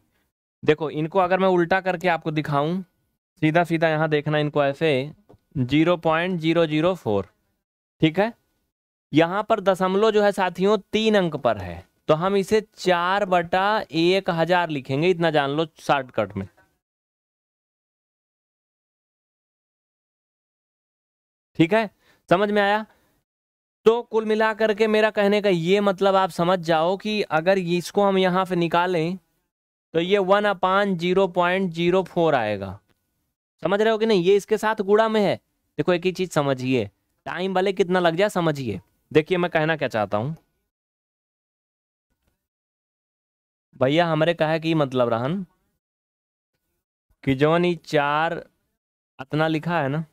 देखो इनको अगर मैं उल्टा करके आपको दिखाऊं सीधा सीधा यहाँ देखना इनको ऐसे zero point zero zero four ठीक है यहाँ पर दशमलव जो है साथियों तीन अंक पर है तो हम इसे चार बटा एक हजार लिखेंगे इतना जान लो शॉर्टकट में ठीक है समझ में आया तो कुल मिलाकर के मेरा कहने का ये मतलब आप समझ जाओ कि अगर इसको हम यहां पे निकालें तो ये one upon zero point zero four आएगा समझ रहे हो कि नहीं ये इसके साथ गुड़ा में है देखो एक ही चीज समझिए टाइम भले कितना लग जाए समझिए देखिए मैं कहना क्या चाहता हूं भैया हमारे कहे कि मतलब रहन कि जो ही चार इतना लिखा है ना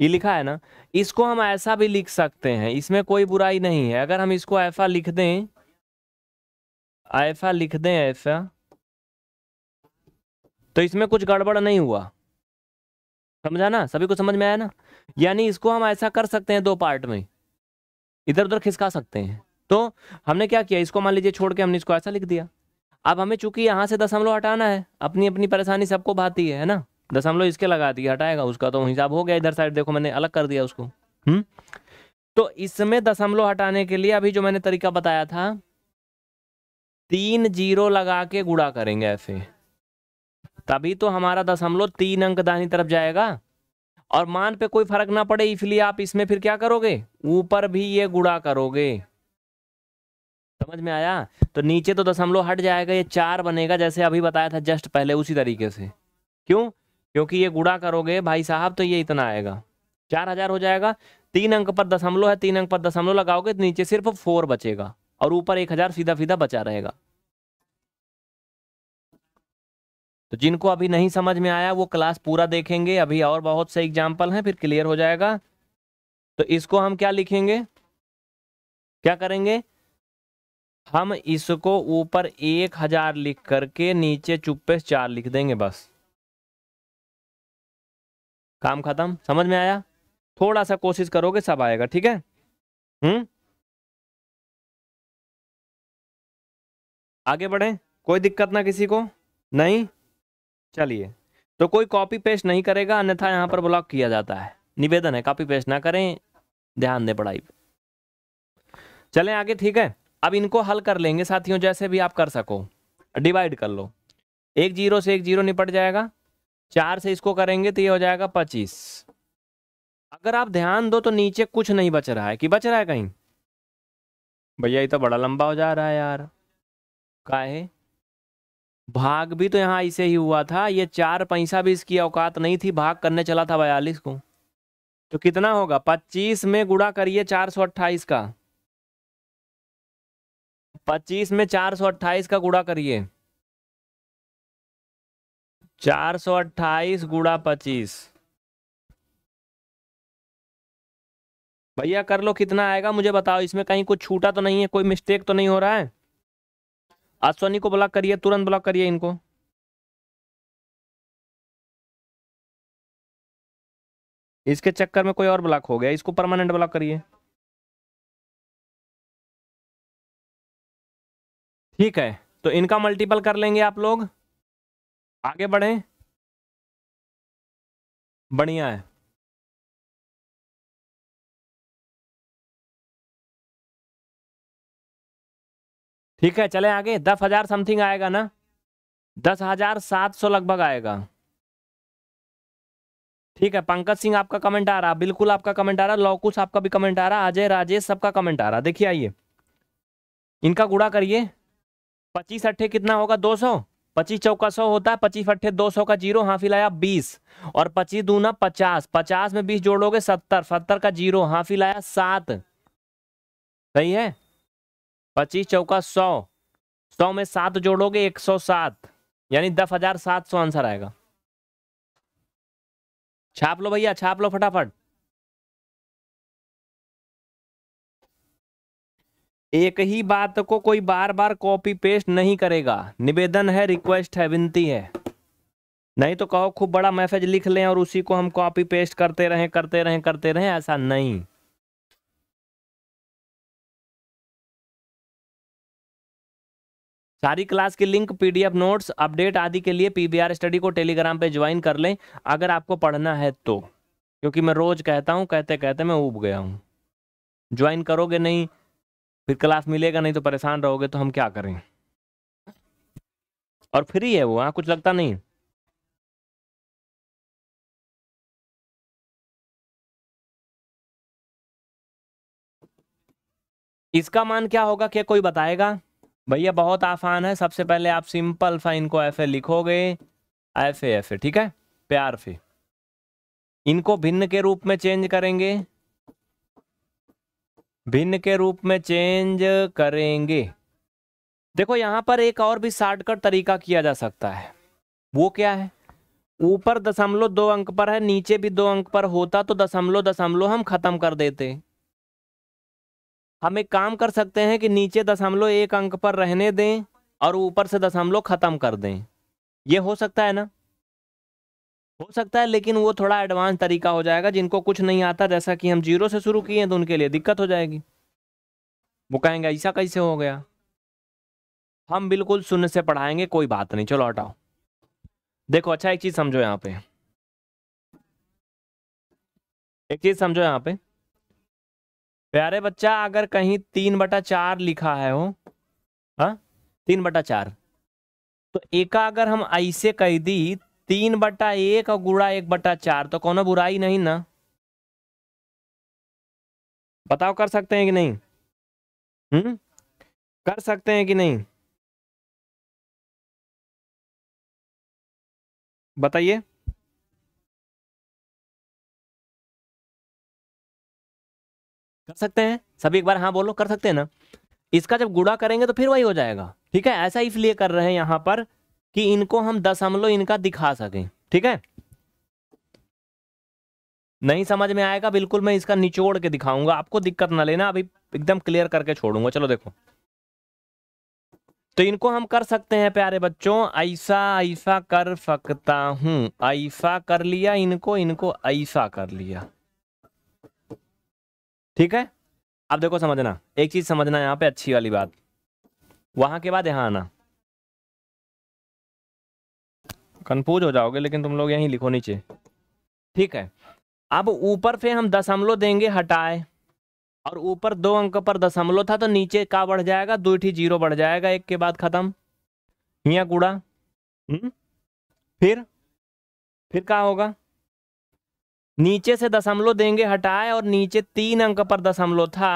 ये लिखा है ना इसको हम ऐसा भी लिख सकते हैं इसमें कोई बुराई नहीं है अगर हम इसको ऐसा लिख दें आयफा लिख दें आयफा तो इसमें कुछ गड़बड़ नहीं हुआ समझा ना सभी को समझ में आया ना यानी इसको हम ऐसा कर सकते हैं दो पार्ट में इधर उधर खिसका सकते हैं तो हमने क्या किया इसको मान लीजिए छोड़ के हमने इसको ऐसा लिख दिया अब हमें चूंकि यहाँ से दशमलव हटाना है अपनी अपनी परेशानी सबको भाती है है ना दशमलव इसके लगा दिया हटाएगा उसका तो हिसाब हो गया इधर साइड देखो मैंने अलग कर दिया उसको हम्म तो इसमें दशमलव हटाने के लिए अभी जो मैंने तरीका बताया था तीन जीरो लगा के गुड़ा करेंगे ऐसे तभी तो हमारा दशमलव तीन अंक दानी तरफ जाएगा और मान पे कोई फर्क ना पड़े इसलिए आप इसमें फिर क्या करोगे ऊपर भी ये गुड़ा करोगे समझ में आया तो नीचे तो दशमलव हट जाएगा ये चार बनेगा जैसे अभी बताया था जस्ट पहले उसी तरीके से क्यों क्योंकि ये गुड़ा करोगे भाई साहब तो ये इतना आएगा चार हजार हो जाएगा तीन अंक पर दशमलव है तीन अंक पर दशमलव लगाओगे तो नीचे सिर्फ फोर बचेगा और ऊपर एक हज़ार सीधा सीधा बचा रहेगा तो जिनको अभी नहीं समझ में आया वो क्लास पूरा देखेंगे अभी और बहुत से एग्जाम्पल हैं फिर क्लियर हो जाएगा तो इसको हम क्या लिखेंगे क्या करेंगे हम इसको ऊपर एक हजार लिख करके नीचे चुप्पे चार लिख देंगे बस काम खत्म समझ में आया थोड़ा सा कोशिश करोगे सब आएगा ठीक है हम्म आगे बढ़े कोई दिक्कत ना किसी को नहीं चलिए तो कोई कॉपी पेस्ट नहीं करेगा अन्यथा यहाँ पर ब्लॉक किया जाता है निवेदन है कॉपी पेस्ट ना करें ध्यान दें पढ़ाई चले आगे ठीक है अब इनको हल कर लेंगे साथियों जैसे भी आप कर सको डिवाइड कर लो एक जीरो से एक जीरो निपट जाएगा चार से इसको करेंगे तो ये हो जाएगा पच्चीस अगर आप ध्यान दो तो नीचे कुछ नहीं बच रहा है कि बच रहा है कहीं भैया ये तो बड़ा लंबा हो जा रहा है यार है भाग भी तो यहाँ ऐसे ही हुआ था ये चार पैसा भी इसकी औकात नहीं थी भाग करने चला था बयालीस को तो कितना होगा पच्चीस में गुड़ा करिए चार सौ अट्ठाईस का पच्चीस में चार सौ अट्ठाईस का गुड़ा करिए चार सौ अट्ठाईस गुड़ा पच्चीस भैया कर लो कितना आएगा मुझे बताओ इसमें कहीं कुछ छूटा तो नहीं है कोई मिस्टेक तो नहीं हो रहा है अश्वनी को ब्लॉक करिए तुरंत ब्लॉक करिए इनको इसके चक्कर में कोई और ब्लॉक हो गया इसको परमानेंट ब्लॉक करिए ठीक है तो इनका मल्टीपल कर लेंगे आप लोग आगे बढ़ें बढ़िया है ठीक है चले आगे दस हजार समथिंग आएगा ना दस हजार सात सौ लगभग आएगा ठीक है पंकज सिंह आपका कमेंट आ रहा बिल्कुल आपका कमेंट आ रहा लौकुश आपका भी कमेंट आ रहा अजय राजेश सबका कमेंट आ रहा देखिए आइए इनका गुड़ा करिए पच्चीस अट्ठे कितना होगा दो सौ पच्चीस चौका सौ होता है पच्चीस अट्ठे दो सौ का जीरो हाफी लाया बीस और पच्चीस दूना पचास पचास में बीस जोड़ोगे सत्तर सत्तर का जीरो हाफी लाया सात सही है पच्चीस चौका सौ सौ में सात जोड़ोगे एक सौ सात यानी दस हजार सात सौ आंसर आएगा छाप लो भैया छाप लो फटाफट एक ही बात को कोई बार बार कॉपी पेस्ट नहीं करेगा निवेदन है रिक्वेस्ट है विनती है नहीं तो कहो खूब बड़ा मैसेज लिख लें और उसी को हम कॉपी पेस्ट करते रहें करते रहें करते रहें ऐसा नहीं सारी क्लास की लिंक पीडीएफ नोट्स अपडेट आदि के लिए पीबीआर स्टडी को टेलीग्राम पे ज्वाइन कर लें अगर आपको पढ़ना है तो क्योंकि मैं रोज कहता हूँ कहते कहते मैं ऊब गया हूँ ज्वाइन करोगे नहीं फिर क्लास मिलेगा नहीं तो परेशान रहोगे तो हम क्या करें और फ्री है वो हाँ कुछ लगता नहीं इसका मान क्या होगा क्या कोई बताएगा भैया बहुत आसान है सबसे पहले आप सिंपल सा इनको ऐसे लिखोगे ऐसे ऐसे ठीक है प्यार से इनको भिन्न के रूप में चेंज करेंगे भिन्न के रूप में चेंज करेंगे देखो यहां पर एक और भी शॉर्टकट तरीका किया जा सकता है वो क्या है ऊपर दशमलव दो अंक पर है नीचे भी दो अंक पर होता तो दशमलव दशमलव हम खत्म कर देते हम एक काम कर सकते हैं कि नीचे दशमलव एक अंक पर रहने दें और ऊपर से दशमलव ख़त्म कर दें ये हो सकता है ना हो सकता है लेकिन वो थोड़ा एडवांस तरीका हो जाएगा जिनको कुछ नहीं आता जैसा कि हम जीरो से शुरू किए हैं तो उनके लिए दिक्कत हो जाएगी वो कहेंगे ऐसा कैसे हो गया हम बिल्कुल शून्य से पढ़ाएंगे कोई बात नहीं चलो हटाओ देखो अच्छा एक चीज़ समझो यहाँ पे एक चीज़ समझो यहाँ पे प्यारे बच्चा अगर कहीं तीन बटा चार लिखा है हो हाँ? तीन बटा चार तो एका अगर हम ऐसे कह दी तीन बटा एक और गुड़ा एक बटा चार तो कोनो बुराई नहीं ना बताओ कर सकते हैं कि नहीं हम्म कर सकते हैं कि नहीं बताइए कर सकते हैं सभी एक बार हाँ बोलो कर सकते हैं ना इसका जब गुड़ा करेंगे तो फिर वही हो जाएगा ठीक है ऐसा इसलिए कर रहे हैं यहाँ पर कि इनको हम दशमलव इनका दिखा सकें ठीक है नहीं समझ में आएगा बिल्कुल मैं इसका निचोड़ के दिखाऊंगा आपको दिक्कत ना लेना अभी एकदम क्लियर करके छोड़ूंगा चलो देखो तो इनको हम कर सकते हैं प्यारे बच्चों ऐसा ऐसा कर सकता हूं ऐसा कर लिया इनको इनको ऐसा कर लिया ठीक है अब देखो समझना एक चीज समझना यहाँ पे अच्छी वाली बात वहां के बाद यहाँ आना कंफ्यूज हो जाओगे लेकिन तुम लोग यहीं लिखो नीचे ठीक है अब ऊपर फिर हम दशमलव देंगे हटाए और ऊपर दो अंक पर दशमलव था तो नीचे का बढ़ जाएगा दो ठी जीरो बढ़ जाएगा एक के बाद खत्म यहाँ कूड़ा हम्म? फिर फिर क्या होगा नीचे से दशमलव देंगे हटाए और नीचे तीन अंक पर दशमलव था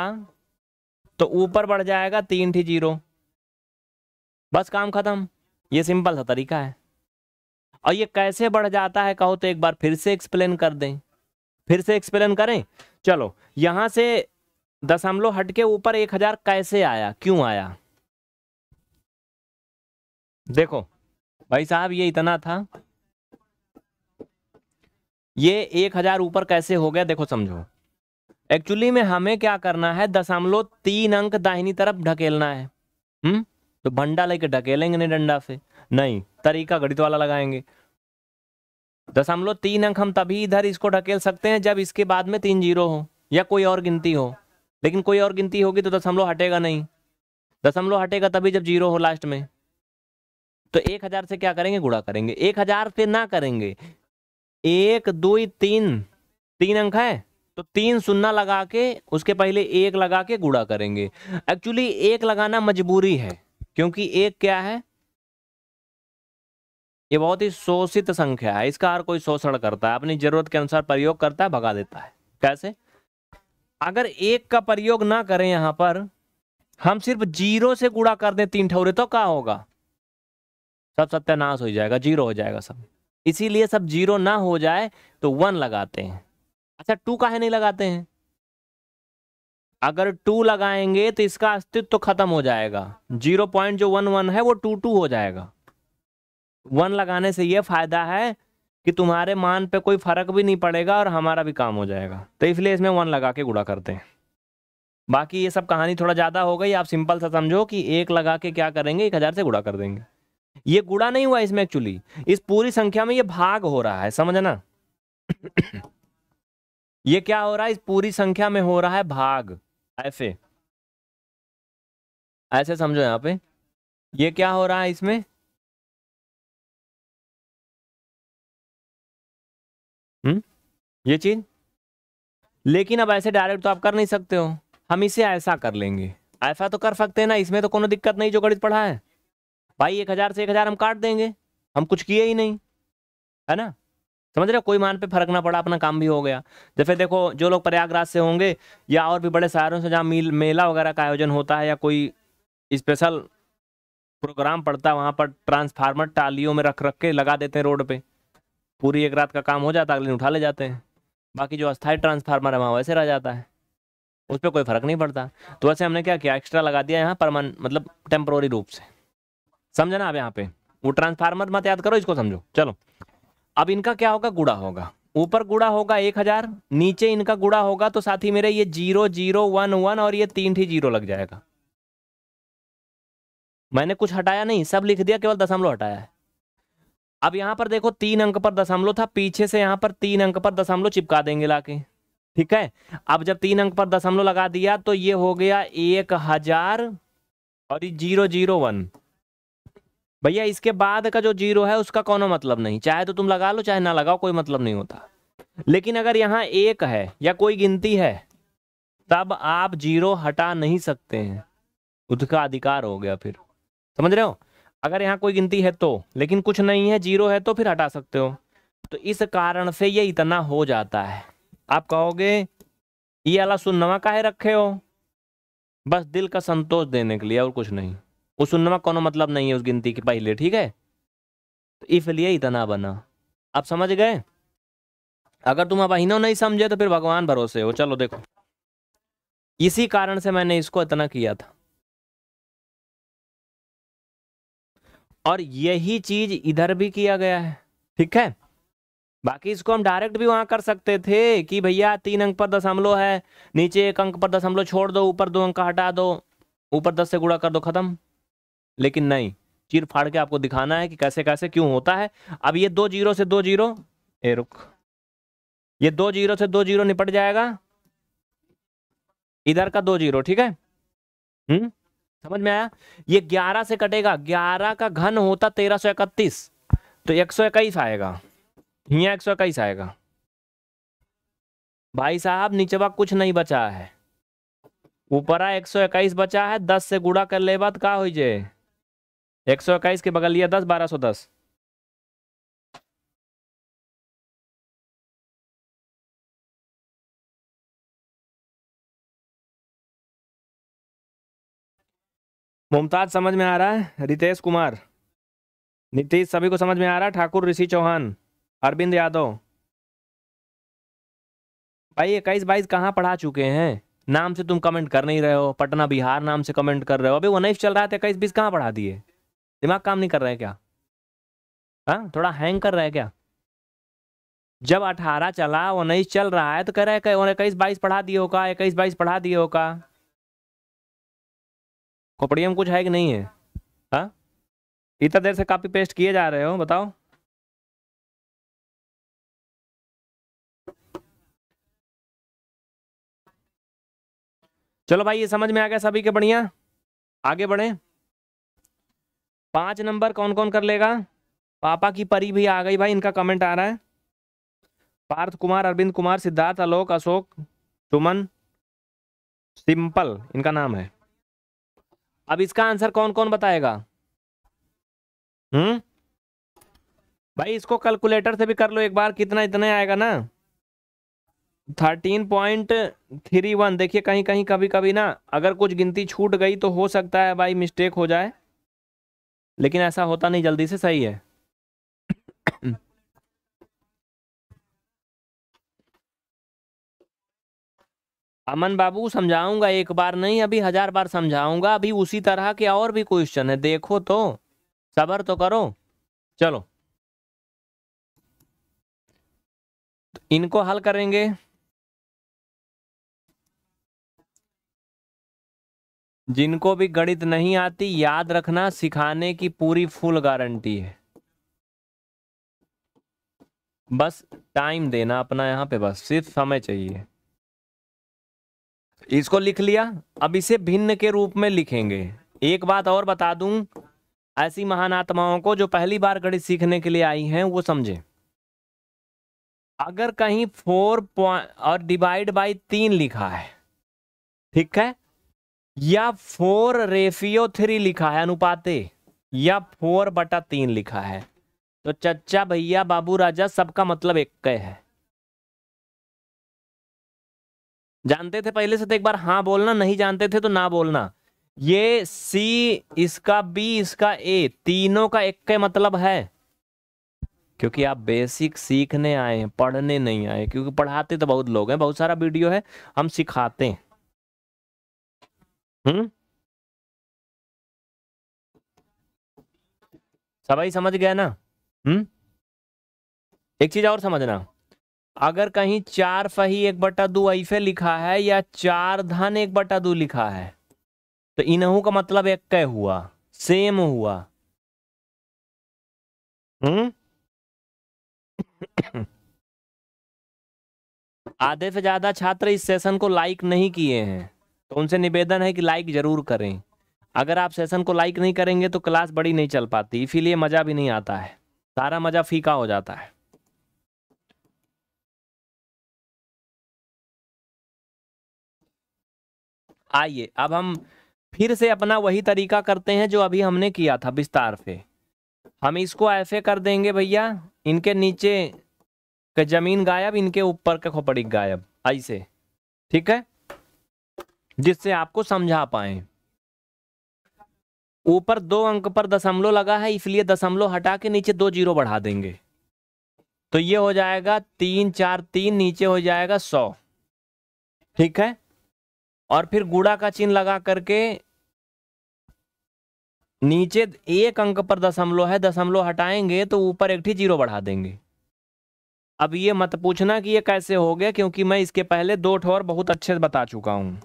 तो ऊपर बढ़ जाएगा तीन थी जीरो बस काम खत्म ये सिंपल सा तरीका है और ये कैसे बढ़ जाता है कहो तो एक बार फिर से एक्सप्लेन कर दें फिर से एक्सप्लेन करें चलो यहां से दशमलव हटके ऊपर एक हजार कैसे आया क्यों आया देखो भाई साहब ये इतना था ये एक हजार ऊपर कैसे हो गया देखो समझो एक्चुअली में हमें क्या करना है दशमलव तीन अंक दाहिनी तरफ ढकेलना है हम्म तो भंडा लेके ढकेलेंगे नहीं डंडा से नहीं तरीका गणित वाला लगाएंगे दशमलव तीन अंक हम तभी इधर इसको ढकेल सकते हैं जब इसके बाद में तीन जीरो हो या कोई और गिनती हो लेकिन कोई और गिनती होगी तो दशमलव हटेगा नहीं दशमलव हटेगा तभी जब जीरो हो लास्ट में तो एक हजार से क्या करेंगे गुड़ा करेंगे एक हजार से ना करेंगे एक दो तीन तीन अंक है तो तीन सुन्ना लगा के उसके पहले एक लगा के गुड़ा करेंगे एक्चुअली एक लगाना मजबूरी है क्योंकि एक क्या है ये बहुत ही शोषित संख्या है इसका हर कोई शोषण करता है अपनी जरूरत के अनुसार प्रयोग करता है भगा देता है कैसे अगर एक का प्रयोग ना करें यहां पर हम सिर्फ जीरो से गुड़ा कर दें तीन ठौरे तो क्या होगा सब सत्यानाश हो जाएगा जीरो हो जाएगा सब इसीलिए सब जीरो ना हो जाए तो वन लगाते हैं अच्छा टू काहे नहीं लगाते हैं अगर टू लगाएंगे तो इसका अस्तित्व तो खत्म हो जाएगा जीरो पॉइंट जो वन वन है वो टू टू हो जाएगा वन लगाने से ये फायदा है कि तुम्हारे मान पे कोई फर्क भी नहीं पड़ेगा और हमारा भी काम हो जाएगा तो इसलिए इसमें वन लगा के गुड़ा करते हैं बाकी ये सब कहानी थोड़ा ज़्यादा हो गई आप सिंपल सा समझो कि एक लगा के क्या करेंगे एक हज़ार से गुड़ा कर देंगे ये गुड़ा नहीं हुआ इसमें एक्चुअली इस पूरी संख्या में ये भाग हो रहा है समझना ये क्या हो रहा है इस पूरी संख्या में हो रहा है भाग ऐसे ऐसे समझो यहां पे ये क्या हो रहा है इसमें हम्म ये चीज लेकिन अब ऐसे डायरेक्ट तो आप कर नहीं सकते हो हम इसे ऐसा कर लेंगे ऐसा तो कर सकते हैं ना इसमें तो कोई दिक्कत नहीं जो गणित पढ़ा है भाई एक हज़ार से एक हज़ार हम काट देंगे हम कुछ किए ही नहीं है ना समझ रहे हो कोई मान पे फर्क ना पड़ा अपना काम भी हो गया जैसे तो देखो जो लोग प्रयागराज से होंगे या और भी बड़े शहरों से जहाँ मील मेला वगैरह का आयोजन होता है या कोई स्पेशल प्रोग्राम पड़ता है वहाँ पर ट्रांसफार्मर टालियों में रख रख के लगा देते हैं रोड पे पूरी एक रात का काम हो जाता है अगले उठा ले जाते हैं बाकी जो अस्थायी ट्रांसफार्मर है वहाँ वैसे रह जाता है उस पर कोई फर्क नहीं पड़ता तो वैसे हमने क्या किया एक्स्ट्रा लगा दिया यहाँ परमान मतलब टेम्प्रोरी रूप से समझना आप यहाँ पे वो ट्रांसफार्मर मत याद करो इसको समझो चलो अब इनका क्या होगा गुड़ा होगा ऊपर गुड़ा होगा एक हजार नीचे इनका गुड़ा होगा तो साथ ही मेरे ये जीरो जीरो वन वन और ये तीन ही जीरो लग जाएगा मैंने कुछ हटाया नहीं सब लिख दिया केवल दशमलव हटाया है अब यहां पर देखो तीन अंक पर दशमलव था पीछे से यहां पर तीन अंक पर दशमलव चिपका देंगे लाके ठीक है अब जब तीन अंक पर दशमलव लगा दिया तो ये हो गया एक हजार और ये जीरो जीरो वन भैया इसके बाद का जो जीरो है उसका कोनो मतलब नहीं चाहे तो तुम लगा लो चाहे ना लगाओ कोई मतलब नहीं होता लेकिन अगर यहाँ एक है या कोई गिनती है तब आप जीरो हटा नहीं सकते हैं उसका अधिकार हो गया फिर समझ रहे हो अगर यहाँ कोई गिनती है तो लेकिन कुछ नहीं है जीरो है तो फिर हटा सकते हो तो इस कारण से ये इतना हो जाता है आप कहोगे ये अला सुनवा काहे रखे हो बस दिल का संतोष देने के लिए और कुछ नहीं वो सुनने में कोनो मतलब नहीं है उस गिनती के पहले ठीक है तो इसलिए इतना बना आप समझ गए अगर तुम अब अहिनो नहीं समझे तो फिर भगवान भरोसे हो चलो देखो इसी कारण से मैंने इसको इतना किया था और यही चीज इधर भी किया गया है ठीक है बाकी इसको हम डायरेक्ट भी वहां कर सकते थे कि भैया तीन अंक पर दशमलव है नीचे एक अंक पर दशमलव छोड़ दो ऊपर दो अंक हटा दो ऊपर दस से गुड़ा कर दो खत्म लेकिन नहीं चीर फाड़ के आपको दिखाना है कि कैसे कैसे क्यों होता है अब ये दो जीरो से दो जीरो ए रुक ये दो जीरो से दो जीरो निपट जाएगा इधर का दो जीरो ठीक है हम्म समझ में आया ये ग्यारह से कटेगा ग्यारह का घन होता तेरह सौ इकतीस तो एक सौ इक्कीस आएगा यहाँ एक सौ इक्कीस आएगा भाई साहब नीचवा कुछ नहीं बचा है ऊपरा एक सौ इक्कीस बचा है दस से गुड़ा कर ले बात का हो जाए एक सौ इक्कीस के बगल लिया दस बारह सौ दस मुमताज समझ में आ रहा है रितेश कुमार नीतीश सभी को समझ में आ रहा है ठाकुर ऋषि चौहान अरविंद यादव भाई इक्कीस बाईस कहाँ पढ़ा चुके हैं नाम से तुम कमेंट कर नहीं रहे हो पटना बिहार नाम से कमेंट कर रहे हो अभी वो नहीं चल रहा था तो इक्कीस बीस कहाँ पढ़ा दिए दिमाग काम नहीं कर रहा है क्या हाँ थोड़ा हैंग कर रहा है क्या जब अठारह चला उन्नीस चल रहा है तो कह रहे हैं इक्कीस बाईस पढ़ा दिए होगा इक्कीस बाईस पढ़ा दिए होगा खोपड़ी में कुछ है कि नहीं है हाँ इतना देर से कॉपी पेस्ट किए जा रहे हो बताओ चलो भाई ये समझ में आ गया सभी के बढ़िया आगे बढ़े पाँच नंबर कौन कौन कर लेगा पापा की परी भी आ गई भाई इनका कमेंट आ रहा है पार्थ कुमार अरविंद कुमार सिद्धार्थ आलोक अशोक सुमन सिंपल इनका नाम है अब इसका आंसर कौन कौन बताएगा हम्म भाई इसको कैलकुलेटर से भी कर लो एक बार कितना इतना आएगा ना थर्टीन पॉइंट थ्री वन देखिए कहीं कहीं कभी कभी ना अगर कुछ गिनती छूट गई तो हो सकता है भाई मिस्टेक हो जाए लेकिन ऐसा होता नहीं जल्दी से सही है अमन बाबू समझाऊंगा एक बार नहीं अभी हजार बार समझाऊंगा अभी उसी तरह के और भी क्वेश्चन है देखो तो सबर तो करो चलो इनको हल करेंगे जिनको भी गणित नहीं आती याद रखना सिखाने की पूरी फुल गारंटी है बस टाइम देना अपना यहाँ पे बस सिर्फ समय चाहिए इसको लिख लिया अब इसे भिन्न के रूप में लिखेंगे एक बात और बता दूं ऐसी महान आत्माओं को जो पहली बार गणित सीखने के लिए आई हैं वो समझे अगर कहीं फोर पॉइंट और डिवाइड बाई तीन लिखा है ठीक है या फोर रेफियो थ्री लिखा है अनुपाते या फोर बटा तीन लिखा है तो चच्चा भैया बाबू राजा सबका मतलब एक है जानते थे पहले से तो एक बार हाँ बोलना नहीं जानते थे तो ना बोलना ये सी इसका बी इसका ए तीनों का एक मतलब है क्योंकि आप बेसिक सीखने आए हैं पढ़ने नहीं आए क्योंकि पढ़ाते तो बहुत लोग हैं बहुत सारा वीडियो है हम सिखाते हैं हम्म? सबाई समझ गया ना हम्म एक चीज और समझना अगर कहीं चार फही एक बटा दो ऐसे लिखा है या चार धन एक बटा दो लिखा है तो इनहू का मतलब एक कै हुआ सेम हुआ हम्म आधे से ज्यादा छात्र इस सेशन को लाइक नहीं किए हैं तो उनसे निवेदन है कि लाइक जरूर करें अगर आप सेशन को लाइक नहीं करेंगे तो क्लास बड़ी नहीं चल पाती इसीलिए मज़ा भी नहीं आता है सारा मज़ा फीका हो जाता है आइए अब हम फिर से अपना वही तरीका करते हैं जो अभी हमने किया था विस्तार पे हम इसको ऐसे कर देंगे भैया इनके नीचे का जमीन गायब इनके ऊपर का खोपड़ी गायब ऐसे ठीक है जिससे आपको समझा पाए ऊपर दो अंक पर दशमलव लगा है इसलिए दशमलव हटा के नीचे दो जीरो बढ़ा देंगे तो ये हो जाएगा तीन चार तीन नीचे हो जाएगा सौ ठीक है और फिर गुड़ा का चिन्ह लगा करके नीचे एक अंक पर दशमलव है दशमलव हटाएंगे तो ऊपर एक ठीक जीरो बढ़ा देंगे अब ये मत पूछना कि ये कैसे हो गया क्योंकि मैं इसके पहले दो ठोर बहुत अच्छे से बता चुका हूं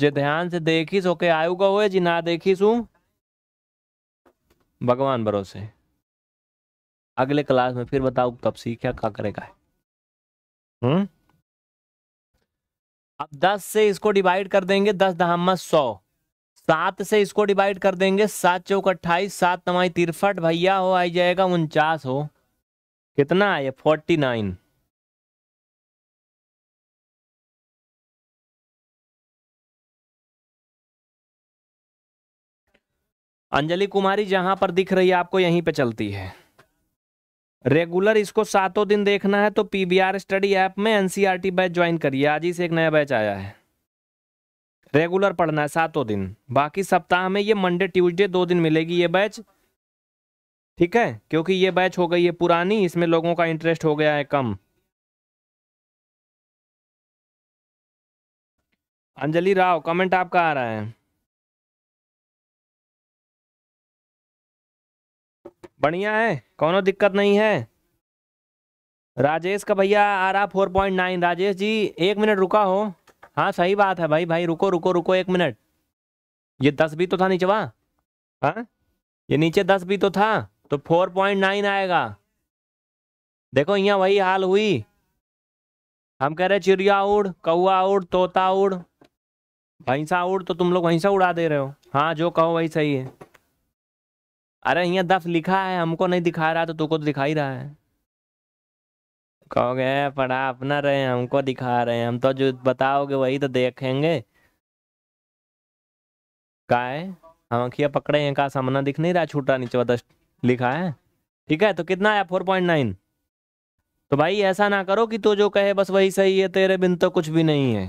જે ध्यान से દેખીશ ઓકે આવ્યું ગયું હોય जी ना देखी હું भगवान भरोसे अगले क्लास में फिर बताओ तब सीखा क्या करेगा हम्म अब दस से इसको डिवाइड कर देंगे दस दहा सौ सात से इसको डिवाइड कर देंगे सात चौक अट्ठाईस सात नवाई तिरफट भैया हो आई जाएगा उनचास हो कितना है फोर्टी नाइन अंजलि कुमारी जहां पर दिख रही है आपको यहीं पे चलती है रेगुलर इसको सातों दिन देखना है तो पीबीआर स्टडी ऐप में एनसीईआरटी बैच ज्वाइन करिए आज ही से एक नया बैच आया है रेगुलर पढ़ना है सातों दिन बाकी सप्ताह में ये मंडे ट्यूजडे दो दिन मिलेगी ये बैच ठीक है क्योंकि ये बैच हो गई है पुरानी इसमें लोगों का इंटरेस्ट हो गया है कम अंजलि राव कमेंट आपका आ रहा है बढ़िया है कोनो दिक्कत नहीं है राजेश का भैया आ रहा four point nine Rajesh ji एक मिनट रुका हो हाँ सही बात है भाई भाई रुको रुको रुको एक मिनट ये दस भी तो था नीचे वाह हाँ ये नीचे दस भी तो था तो फोर पॉइंट नाइन आएगा देखो यहाँ वही हाल हुई हम कह रहे चिड़िया उड़ कौआ उड़ तोता उड़ भैंसा उड़ तो तुम लोग से उड़ा दे रहे हो हाँ जो कहो वही सही है अरे यहाँ दफ लिखा है हमको नहीं दिखा रहा तो तुमको तो दिखा ही रहा है कहोगे पढ़ा अपना रहे हमको दिखा रहे हैं हम तो जो बताओगे वही तो देखेंगे का है हम अखिया पकड़े हैं का सामना दिख नहीं रहा छूटा नीचे दस लिखा है ठीक है तो कितना है फोर पॉइंट नाइन तो भाई ऐसा ना करो कि तो जो कहे बस वही सही है तेरे बिन तो कुछ भी नहीं है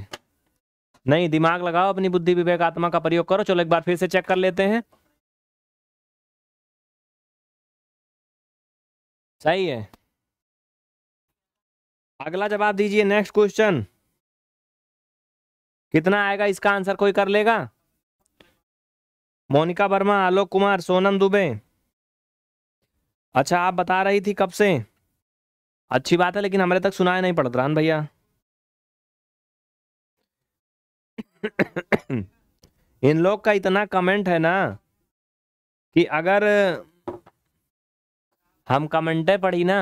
नहीं दिमाग लगाओ अपनी बुद्धि विवेक आत्मा का प्रयोग करो चलो एक बार फिर से चेक कर लेते हैं सही है अगला जवाब दीजिए नेक्स्ट क्वेश्चन कितना आएगा इसका आंसर कोई कर लेगा मोनिका वर्मा आलोक कुमार सोनम दुबे अच्छा आप बता रही थी कब से अच्छी बात है लेकिन हमारे तक सुनाया नहीं पड़ता रान भैया इन लोग का इतना कमेंट है ना कि अगर हम कमेंटे पढ़ी ना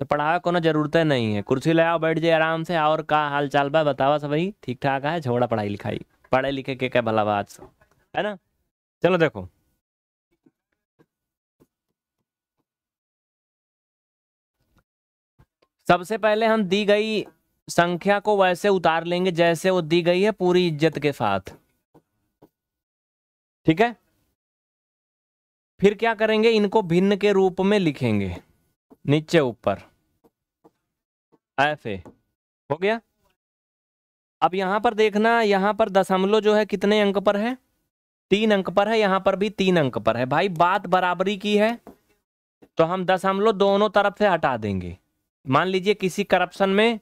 तो पढ़ावे को जरूरत नहीं है कुर्सी ले आओ बैठ जाए आराम से और का हाल चाल बा बतावा सब भाई ठीक ठाक है छोड़ा पढ़ाई लिखाई पढ़े लिखे के क्या भला बात है ना चलो देखो सबसे पहले हम दी गई संख्या को वैसे उतार लेंगे जैसे वो दी गई है पूरी इज्जत के साथ ठीक है फिर क्या करेंगे इनको भिन्न के रूप में लिखेंगे नीचे ऊपर एफ ए हो गया अब यहां पर देखना यहाँ पर दशमलव जो है कितने अंक पर है तीन अंक पर है यहां पर भी तीन अंक पर है भाई बात बराबरी की है तो हम दशमलव दोनों तरफ से हटा देंगे मान लीजिए किसी करप्शन में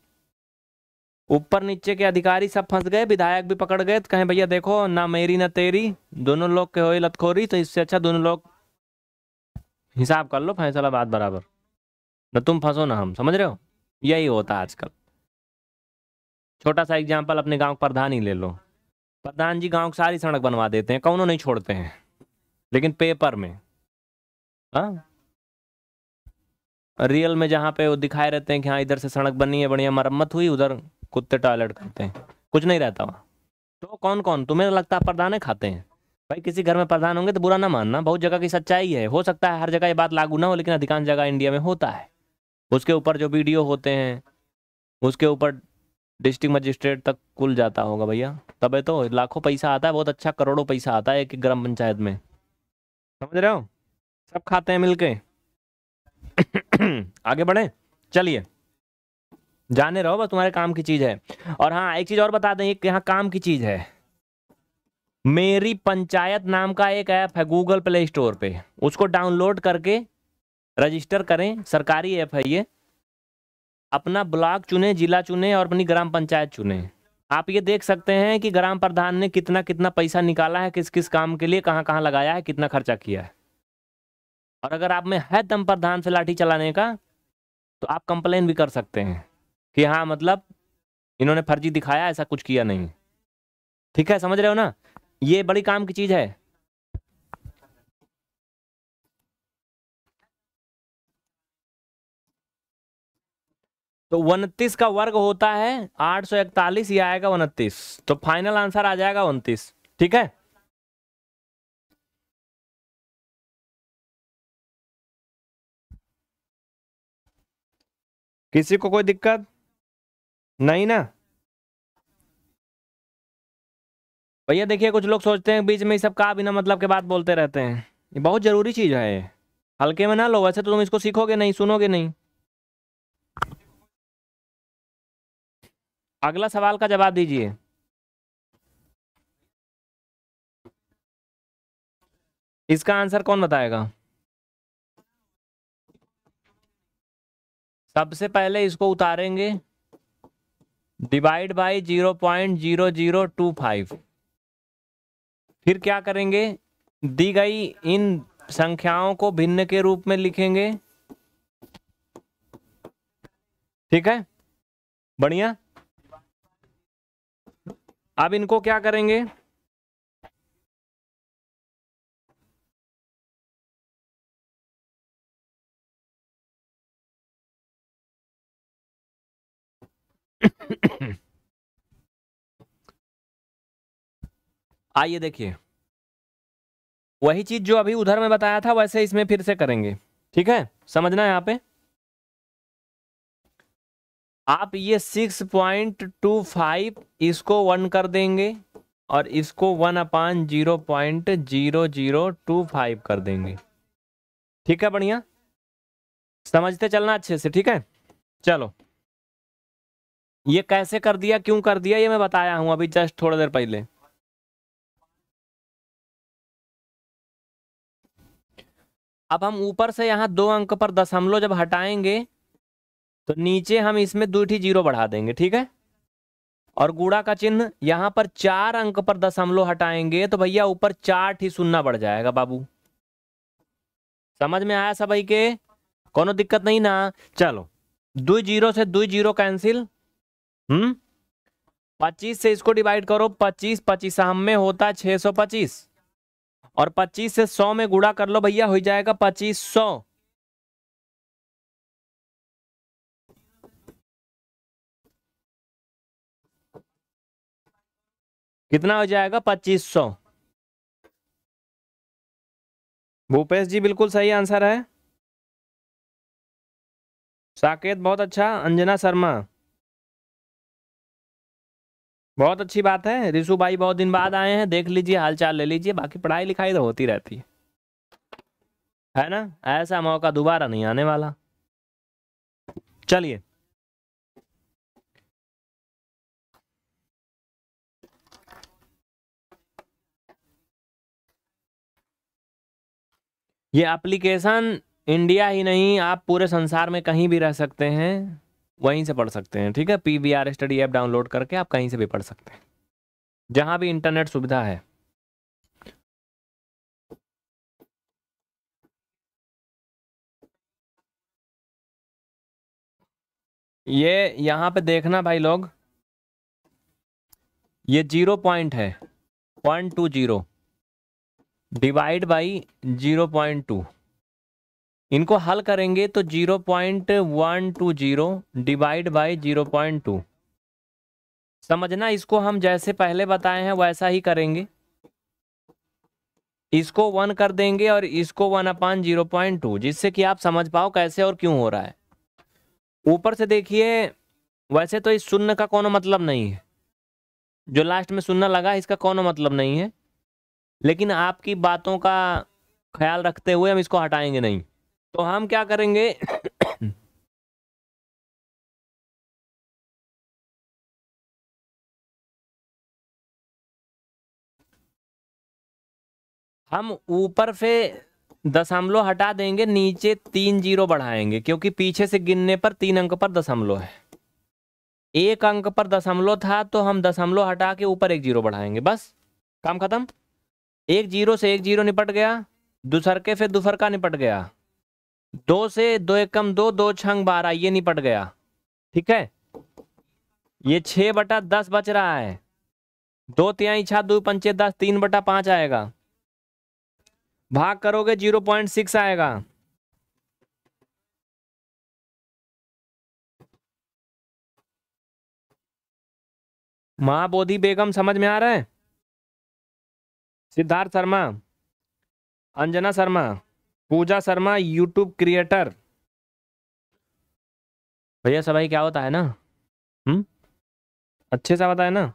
ऊपर नीचे के अधिकारी सब फंस गए विधायक भी पकड़ गए तो कहें भैया देखो ना मेरी ना तेरी दोनों लोग के हो लतखोरी तो इससे अच्छा दोनों लोग हिसाब कर लो फैसला बात बराबर न तुम फंसो ना हम समझ रहे हो यही होता है आजकल छोटा सा एग्जाम्पल अपने गांव प्रधान ही ले लो प्रधान जी गांव की सारी सड़क बनवा देते हैं कौनों नहीं छोड़ते हैं लेकिन पेपर में हाँ रियल में जहाँ पे वो दिखाए रहते हैं कि हाँ इधर से सड़क बनी है बढ़िया मरम्मत हुई उधर कुत्ते टॉयलेट करते हैं कुछ नहीं रहता वहाँ तो कौन कौन तुम्हें तो लगता है प्रधान खाते हैं भाई किसी घर में प्रधान होंगे तो बुरा ना मानना बहुत जगह की सच्चाई है हो सकता है हर जगह ये बात लागू ना हो लेकिन अधिकांश जगह इंडिया में होता है उसके ऊपर जो वीडियो होते हैं उसके ऊपर डिस्ट्रिक्ट मजिस्ट्रेट तक कुल जाता होगा भैया तब तो लाखों पैसा आता है बहुत अच्छा करोड़ों पैसा आता है एक ग्राम पंचायत में समझ रहे हो सब खाते हैं मिलके आगे बढ़े चलिए जाने रहो बस तुम्हारे काम की चीज़ है और हाँ एक चीज़ और बता दें यहाँ काम की चीज़ है मेरी पंचायत नाम का एक ऐप है गूगल प्ले स्टोर पे उसको डाउनलोड करके रजिस्टर करें सरकारी ऐप है ये अपना ब्लॉक चुने जिला चुने और अपनी ग्राम पंचायत चुने आप ये देख सकते हैं कि ग्राम प्रधान ने कितना कितना पैसा निकाला है किस किस काम के लिए कहाँ कहाँ लगाया है कितना खर्चा किया है और अगर आप में है दम प्रधान से लाठी चलाने का तो आप कंप्लेन भी कर सकते हैं कि हाँ मतलब इन्होंने फर्जी दिखाया ऐसा कुछ किया नहीं ठीक है समझ रहे हो ना ये बड़ी काम की चीज है तो उनतीस का वर्ग होता है आठ सौ इकतालीस ये आएगा उनतीस तो फाइनल आंसर आ जाएगा उनतीस ठीक है किसी को कोई दिक्कत नहीं ना भैया देखिए कुछ लोग सोचते हैं बीच में सब का बिना मतलब के बात बोलते रहते हैं ये बहुत ज़रूरी चीज़ है ये हल्के में ना लो वैसे तो तुम इसको सीखोगे नहीं सुनोगे नहीं अगला सवाल का जवाब दीजिए इसका आंसर कौन बताएगा सबसे पहले इसको उतारेंगे divide by zero point zero zero two five फिर क्या करेंगे दी गई इन संख्याओं को भिन्न के रूप में लिखेंगे ठीक है बढ़िया अब इनको क्या करेंगे आइए देखिए वही चीज जो अभी उधर में बताया था वैसे इसमें फिर से करेंगे ठीक है समझना है पे आप ये सिक्स पॉइंट टू फाइव इसको वन कर देंगे और इसको one upon zero point zero zero two five कर देंगे ठीक है बढ़िया समझते चलना अच्छे से ठीक है चलो ये कैसे कर दिया क्यों कर दिया ये मैं बताया हूं अभी जस्ट थोड़ी देर पहले अब हम ऊपर से यहाँ दो अंक पर दशमलव जब हटाएंगे तो नीचे हम इसमें दो ठी जीरो बढ़ा देंगे ठीक है और गुड़ा का चिन्ह यहाँ पर चार अंक पर दशमलव हटाएंगे तो भैया ऊपर चार ठी सुनना बढ़ जाएगा बाबू समझ में आया सब के कोनो दिक्कत नहीं ना चलो दो जीरो से दो जीरो कैंसिल हम्म पच्चीस से इसको डिवाइड करो पच्चीस पच्चीस हम में होता है छह सौ पच्चीस और 25 से 100 में गुड़ा कर लो भैया हो जाएगा पच्चीस सौ कितना हो जाएगा पच्चीस सौ भूपेश जी बिल्कुल सही आंसर है साकेत बहुत अच्छा अंजना शर्मा बहुत अच्छी बात है रिशु भाई बहुत दिन बाद आए हैं देख लीजिए हालचाल ले लीजिए बाकी पढ़ाई लिखाई तो होती रहती है है ना ऐसा मौका दोबारा नहीं आने वाला चलिए ये एप्लीकेशन इंडिया ही नहीं आप पूरे संसार में कहीं भी रह सकते हैं वहीं से पढ़ सकते हैं ठीक है P V R study app download करके आप कहीं से भी पढ़ सकते हैं जहां भी इंटरनेट सुविधा है ये यहां पे देखना भाई लोग ये जीरो पॉइंट है point two zero divide by zero point two इनको हल करेंगे तो zero point one two zero divide by zero point two समझना इसको हम जैसे पहले बताए हैं वैसा ही करेंगे इसको वन कर देंगे और इसको one upon zero point two जिससे कि आप समझ पाओ कैसे और क्यों हो रहा है ऊपर से देखिए वैसे तो इस शून्य का कोनो मतलब नहीं है जो लास्ट में शून्य लगा इसका कोनो मतलब नहीं है लेकिन आपकी बातों का ख्याल रखते हुए हम इसको हटाएंगे नहीं तो हम क्या करेंगे हम ऊपर से दशमलव हटा देंगे नीचे तीन जीरो बढ़ाएंगे क्योंकि पीछे से गिनने पर तीन अंक पर दशमलव है एक अंक पर दशमलव था तो हम दशमलव हटा के ऊपर एक जीरो बढ़ाएंगे बस काम खत्म एक जीरो से एक जीरो निपट गया के फिर दूसर का निपट गया दो से दो एक कम दो दो छंग बारह ये निपट गया ठीक है ये छ बटा दस बच रहा है दो तिहाई छा दो पंचे दस तीन बटा पांच आएगा भाग करोगे जीरो पॉइंट सिक्स आएगा महाबोधि बेगम समझ में आ रहा है सिद्धार्थ शर्मा अंजना शर्मा पूजा शर्मा यूट्यूब क्रिएटर भैया सभाई क्या होता है ना हम्म अच्छे से बताए ना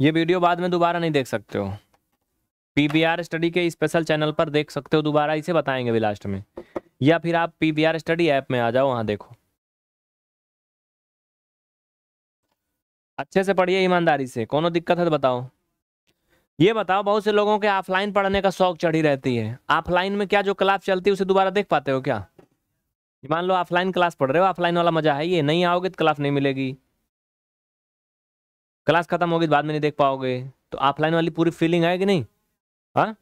ये वीडियो बाद में दोबारा नहीं देख सकते हो पीबीआर स्टडी के स्पेशल चैनल पर देख सकते हो दोबारा इसे बताएंगे भी लास्ट में या फिर आप पीबीआर स्टडी ऐप में आ जाओ वहां देखो अच्छे से पढ़िए ईमानदारी से कोनो दिक्कत है तो बताओ ये बताओ बहुत से लोगों के ऑफलाइन पढ़ने का शौक चढ़ी रहती है ऑफलाइन में क्या जो क्लास चलती है उसे दोबारा देख पाते हो क्या मान लो ऑफलाइन क्लास पढ़ रहे हो ऑफलाइन वाला मजा है ये नहीं आओगे तो क्लास नहीं मिलेगी क्लास खत्म होगी तो बाद में नहीं देख पाओगे तो ऑफलाइन वाली पूरी फीलिंग है कि नहीं हाँ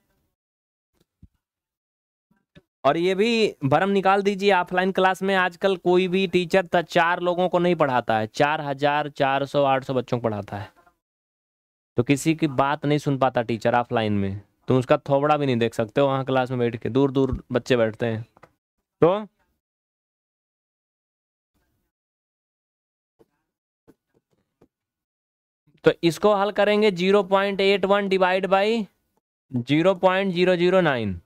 और ये भी भरम निकाल दीजिए ऑफलाइन क्लास में आजकल कोई भी टीचर चार लोगों को नहीं पढ़ाता है चार हजार चार सौ आठ सौ बच्चों को पढ़ाता है तो किसी की बात नहीं सुन पाता टीचर ऑफलाइन में तुम उसका थोबड़ा भी नहीं देख सकते हो वहाँ क्लास में बैठ के दूर दूर बच्चे बैठते हैं तो तो इसको हल करेंगे zero point eight one divide by zero point zero zero nine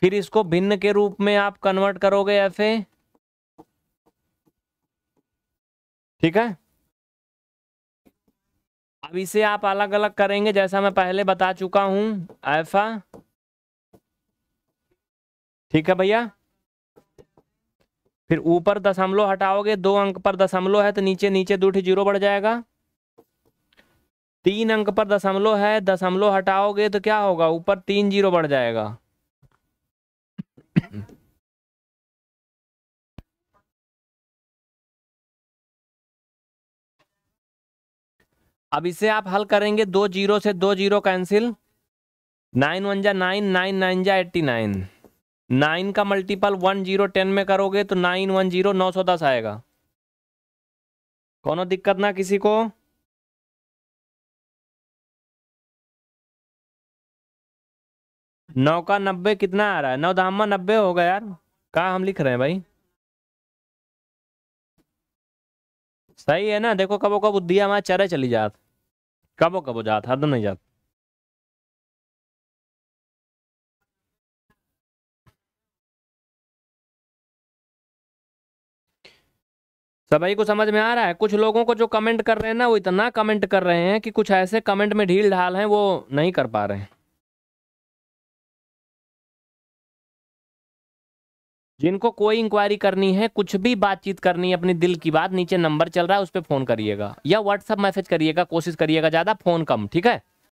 फिर इसको भिन्न के रूप में आप कन्वर्ट करोगे एफ ए ठीक है अब इसे आप अलग अलग करेंगे जैसा मैं पहले बता चुका हूं अल्फा ठीक है भैया फिर ऊपर दशमलव हटाओगे दो अंक पर दशमलव है तो नीचे नीचे दूठ जीरो बढ़ जाएगा तीन अंक पर दशमलव है दशमलव हटाओगे तो क्या होगा ऊपर तीन जीरो बढ़ जाएगा अब इसे आप हल करेंगे दो जीरो से दो जीरो कैंसिल नाइन वन जा नाइन नाइन नाइन जा एट्टी नाइन नाइन का मल्टीपल वन जीरो टेन में करोगे तो नाइन वन जीरो नौ सौ दस आएगा कोनो दिक्कत ना किसी को नौ का नब्बे कितना आ रहा है नौ दामा नब्बे होगा यार कहा हम लिख रहे हैं भाई सही है ना देखो कबो कब बुद्धि हमारे चरे चली जाते कबो कबो जात हद तो नहीं जात सभी को समझ में आ रहा है कुछ लोगों को जो कमेंट कर रहे हैं ना वो इतना कमेंट कर रहे हैं कि कुछ ऐसे कमेंट में ढील ढाल हैं वो नहीं कर पा रहे हैं जिनको कोई इंक्वायरी करनी है कुछ भी बातचीत करनी है अपनी दिल की बात नीचे नंबर चल रहा है उस पर फ़ोन करिएगा या व्हाट्सअप मैसेज करिएगा कोशिश करिएगा ज़्यादा फ़ोन कम ठीक है